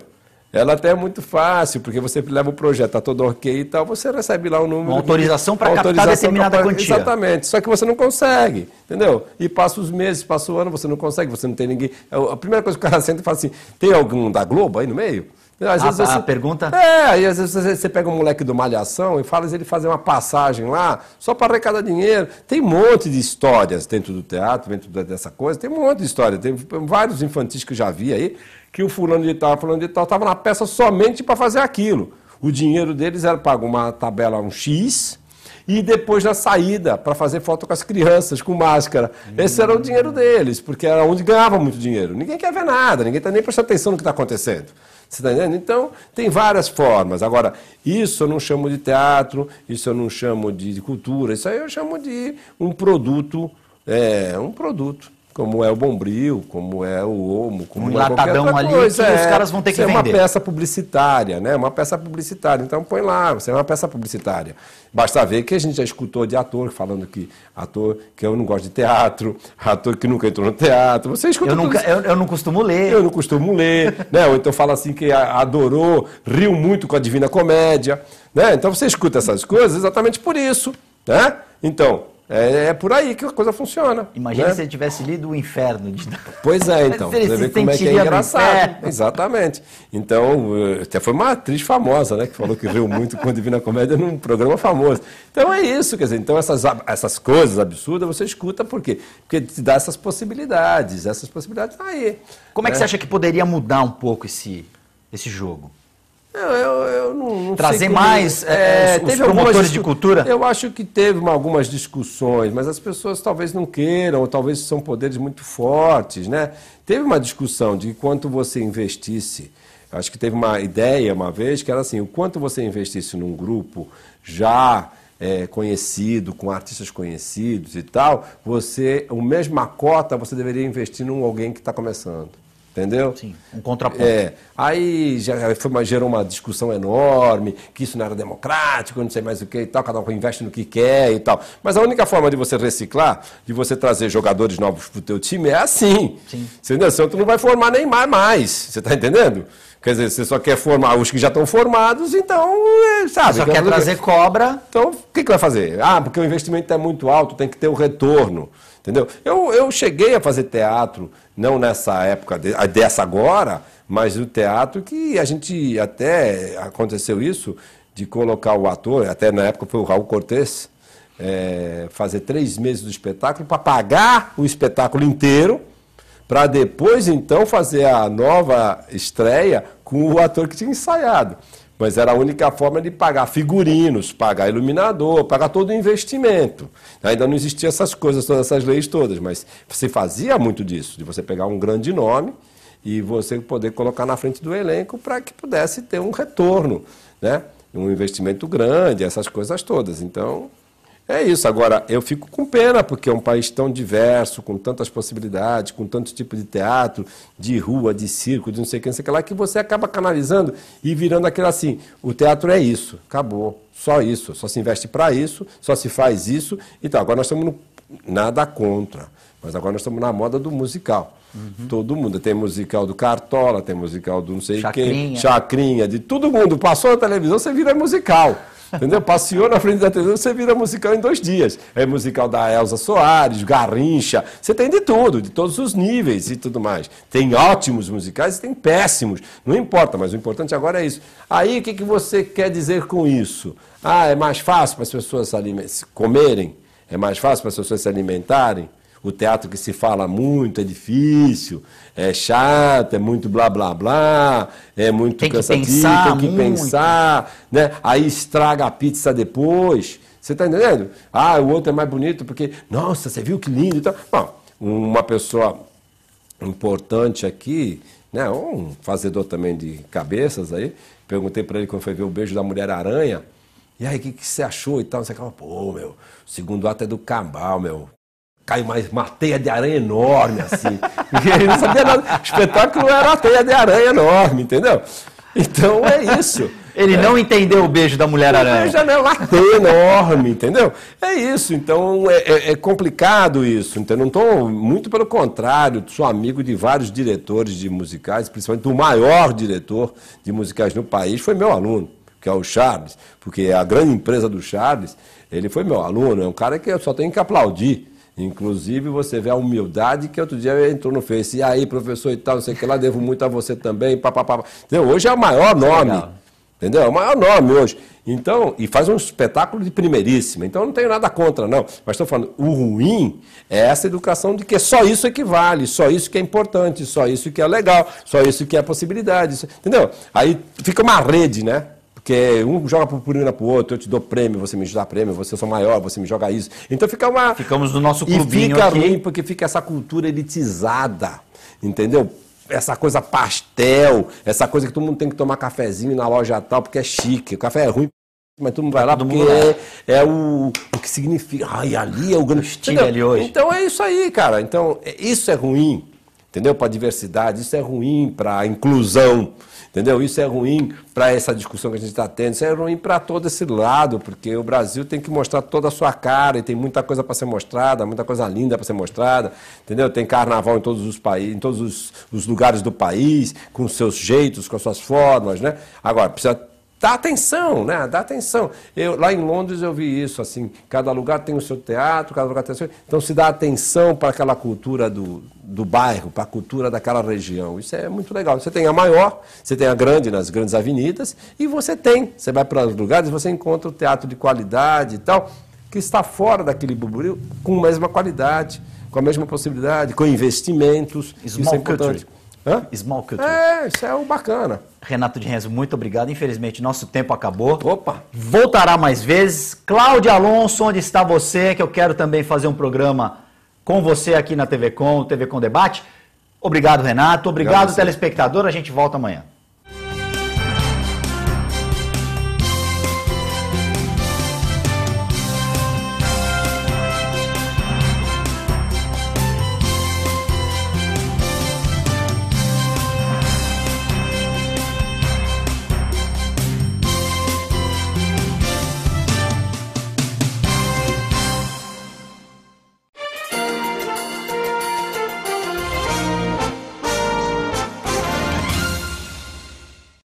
Ela até é muito fácil, porque você leva o projeto, está todo ok e tal, você recebe lá o um número. Uma autorização para captar determinada pra... quantia. Exatamente, só que você não consegue, entendeu? E passa os meses, passa o ano, você não consegue, você não tem ninguém. É a primeira coisa que o cara senta e fala assim: tem algum da Globo aí no meio? Às vezes a, você, a pergunta? É, e às vezes você, pega um moleque do Malhação e fala ele fazer uma passagem lá só para arrecadar dinheiro. Tem um monte de histórias dentro do teatro, dentro dessa coisa, tem um monte de história. Tem vários infantis que eu já vi aí que o fulano de tal, fulano de tal, estava na peça somente para fazer aquilo. O dinheiro deles era pago uma tabela, um X, e depois na saída para fazer foto com as crianças, com máscara. Esse era o dinheiro deles, porque era onde ganhava muito dinheiro. Ninguém quer ver nada, ninguém está nem prestando atenção no que está acontecendo. Você está entendendo? Então, tem várias formas. Agora, isso eu não chamo de teatro, isso eu não chamo de cultura, isso aí eu chamo de um produto, é, um produto como é o Bombril, como é o Omo, como um é qualquer outra ali coisa. Que é, os caras vão ter é, que vender. É uma peça publicitária, né? Uma peça publicitária. Então põe lá, você é uma peça publicitária. Basta ver que a gente já escutou de ator falando que ator que eu não gosto de teatro, ator que nunca entrou no teatro. Você escuta eu, nunca, eu, eu, não costumo ler. Eu não costumo ler, né? Ou então fala assim que adorou, riu muito com a Divina Comédia, né? Então você escuta essas coisas exatamente por isso, né? Então, é, é, por aí que a coisa funciona. Imagina né? se ele tivesse lido o inferno de Pois é, então. Você vê como é que é engraçado. É. Exatamente. Então, eh, até foi uma atriz famosa, né? Que falou que riu muito com a Divina Comédia num programa famoso. Então é isso, quer dizer, então essas, essas coisas absurdas você escuta por quê? Porque te dá essas possibilidades, essas possibilidades tá aí. Como né? é que né? você acha que poderia mudar um pouco esse, esse jogo? Eu, eu, eu não, não Trazer mais é, é, é, os, teve os promotores de cultura? Eu acho que teve algumas discussões, mas as pessoas talvez não queiram, ou talvez são poderes muito fortes. Né? Teve uma discussão de quanto você investisse. Acho que teve uma ideia uma vez que era assim: o quanto você investisse num grupo já é, conhecido, com artistas conhecidos e tal, você, a mesma cota você deveria investir num alguém que está começando entendeu? Sim, um contraponto. É, aí já foi uma, gerou uma discussão enorme, que isso não era democrático, não sei mais o que e tal, cada um investe no que quer e tal. Mas a única forma de você reciclar, de você trazer jogadores novos para o teu time é assim. Sim. Entendeu? Senão tu não vai formar nem mais, você está entendendo? Quer dizer, você só quer formar os que já estão formados, então, é, sabe? Você só quer então, trazer cobra. Então, o que, que vai fazer? Ah, porque o investimento é muito alto, tem que ter o um retorno. Entendeu? Eu, eu cheguei a fazer teatro, não nessa época de, dessa agora, mas o teatro que a gente até aconteceu isso, de colocar o ator, até na época foi o Raul Cortes é, fazer três meses do espetáculo para pagar o espetáculo inteiro, para depois então fazer a nova estreia com o ator que tinha ensaiado. Mas era a única forma de pagar figurinos, pagar iluminador, pagar todo o investimento. Ainda não existiam essas coisas, todas essas leis todas, mas se fazia muito disso, de você pegar um grande nome e você poder colocar na frente do elenco para que pudesse ter um retorno, né? um investimento grande, essas coisas todas. Então, é isso. Agora, eu fico com pena, porque é um país tão diverso, com tantas possibilidades, com tantos tipos de teatro, de rua, de circo, de não sei o que, não sei o que lá, que você acaba canalizando e virando aquele assim: o teatro é isso, acabou, só isso, só se investe para isso, só se faz isso e então, tal. Agora nós estamos no, nada contra, mas agora nós estamos na moda do musical. Uhum. Todo mundo. Tem musical do Cartola, tem musical do não sei Chacrinha. quem, Chacrinha, de todo mundo. Passou na televisão, você vira musical. Entendeu? Passeou na frente da televisão, você vira musical em dois dias. É musical da Elza Soares, Garrincha, você tem de tudo, de todos os níveis e tudo mais. Tem ótimos musicais e tem péssimos. Não importa, mas o importante agora é isso. Aí o que, que você quer dizer com isso? Ah, é mais fácil para as pessoas se comerem? É mais fácil para as pessoas se alimentarem? o teatro que se fala muito, é difícil, é chato, é muito blá blá blá, é muito tem cansativo, que pensar tem que muito. pensar, né? Aí estraga a pizza depois. Você está entendendo? Ah, o outro é mais bonito porque, nossa, você viu que lindo e então, tal. Bom, uma pessoa importante aqui, né, um fazedor também de cabeças aí, perguntei para ele quando foi ver o beijo da Mulher Aranha. E aí, o que, que você achou e tal? Você fala, pô, meu, o segundo ato é do Cabal, meu caiu mais uma teia de aranha enorme, assim. ele não sabia nada. O espetáculo era uma teia de aranha enorme, entendeu? Então é isso. Ele é. não entendeu o beijo da mulher aranha. O beijo da mulher é enorme, entendeu? É isso. Então é, é, é complicado isso. Então não estou muito pelo contrário. Sou amigo de vários diretores de musicais, principalmente o maior diretor de musicais no país foi meu aluno, que é o Charles, porque a grande empresa do Charles, ele foi meu aluno. É um cara que eu só tenho que aplaudir. Inclusive, você vê a humildade que outro dia entrou no Face. E aí, professor e tal, não sei o que lá, devo muito a você também. Pá, pá, pá. Entendeu? Hoje é o maior é nome. Legal. Entendeu? É o maior nome hoje. Então, e faz um espetáculo de primeiríssima. Então, não tenho nada contra, não. Mas estou falando, o ruim é essa educação de que só isso é que vale, só isso que é importante, só isso que é legal, só isso que é possibilidade. Isso... Entendeu? Aí fica uma rede, né? que é, um joga purpurina pro outro, eu te dou prêmio, você me dá prêmio, você sou maior, você me joga isso. Então fica uma. Ficamos no nosso clubinho. E fica aqui. ruim porque fica essa cultura elitizada, entendeu? essa coisa pastel, essa coisa que todo mundo tem que tomar cafezinho na loja tal, porque é chique. O café é ruim, mas todo mundo vai lá todo porque é, é, o, o que significa. Ai, ali é o grande. O estilo ali hoje. Então é isso aí, cara. Então, é, isso é ruim entendeu? Para a diversidade, isso é ruim para a inclusão, entendeu? Isso é ruim para essa discussão que a gente está tendo, isso é ruim para todo esse lado, porque o Brasil tem que mostrar toda a sua cara e tem muita coisa para ser mostrada, muita coisa linda para ser mostrada, entendeu? Tem carnaval em todos os países, em todos os, os, lugares do país, com seus jeitos, com suas formas, né? Agora, precisa dá atenção, né? Dá atenção. Eu, lá em Londres eu vi isso, assim, cada lugar tem o seu teatro, cada lugar tem o seu... Então se dá atenção para aquela cultura do, do bairro, para a cultura daquela região. Isso é muito legal. Você tem a maior, você tem a grande nas grandes avenidas e você tem, você vai para os lugares, você encontra o teatro de qualidade e tal, que está fora daquele burburinho com a mesma qualidade, com a mesma possibilidade, com investimentos. Small isso é importante. Country. Hã? Small Country. É, isso é o bacana. Renato de Renzo, muito obrigado. Infelizmente, nosso tempo acabou. Opa! Voltará mais vezes. Cláudio Alonso, onde está você? Que eu quero também fazer um programa com você aqui na TV Com, TV Com Debate. Obrigado, Renato. Obrigado, obrigado telespectador. A gente volta amanhã.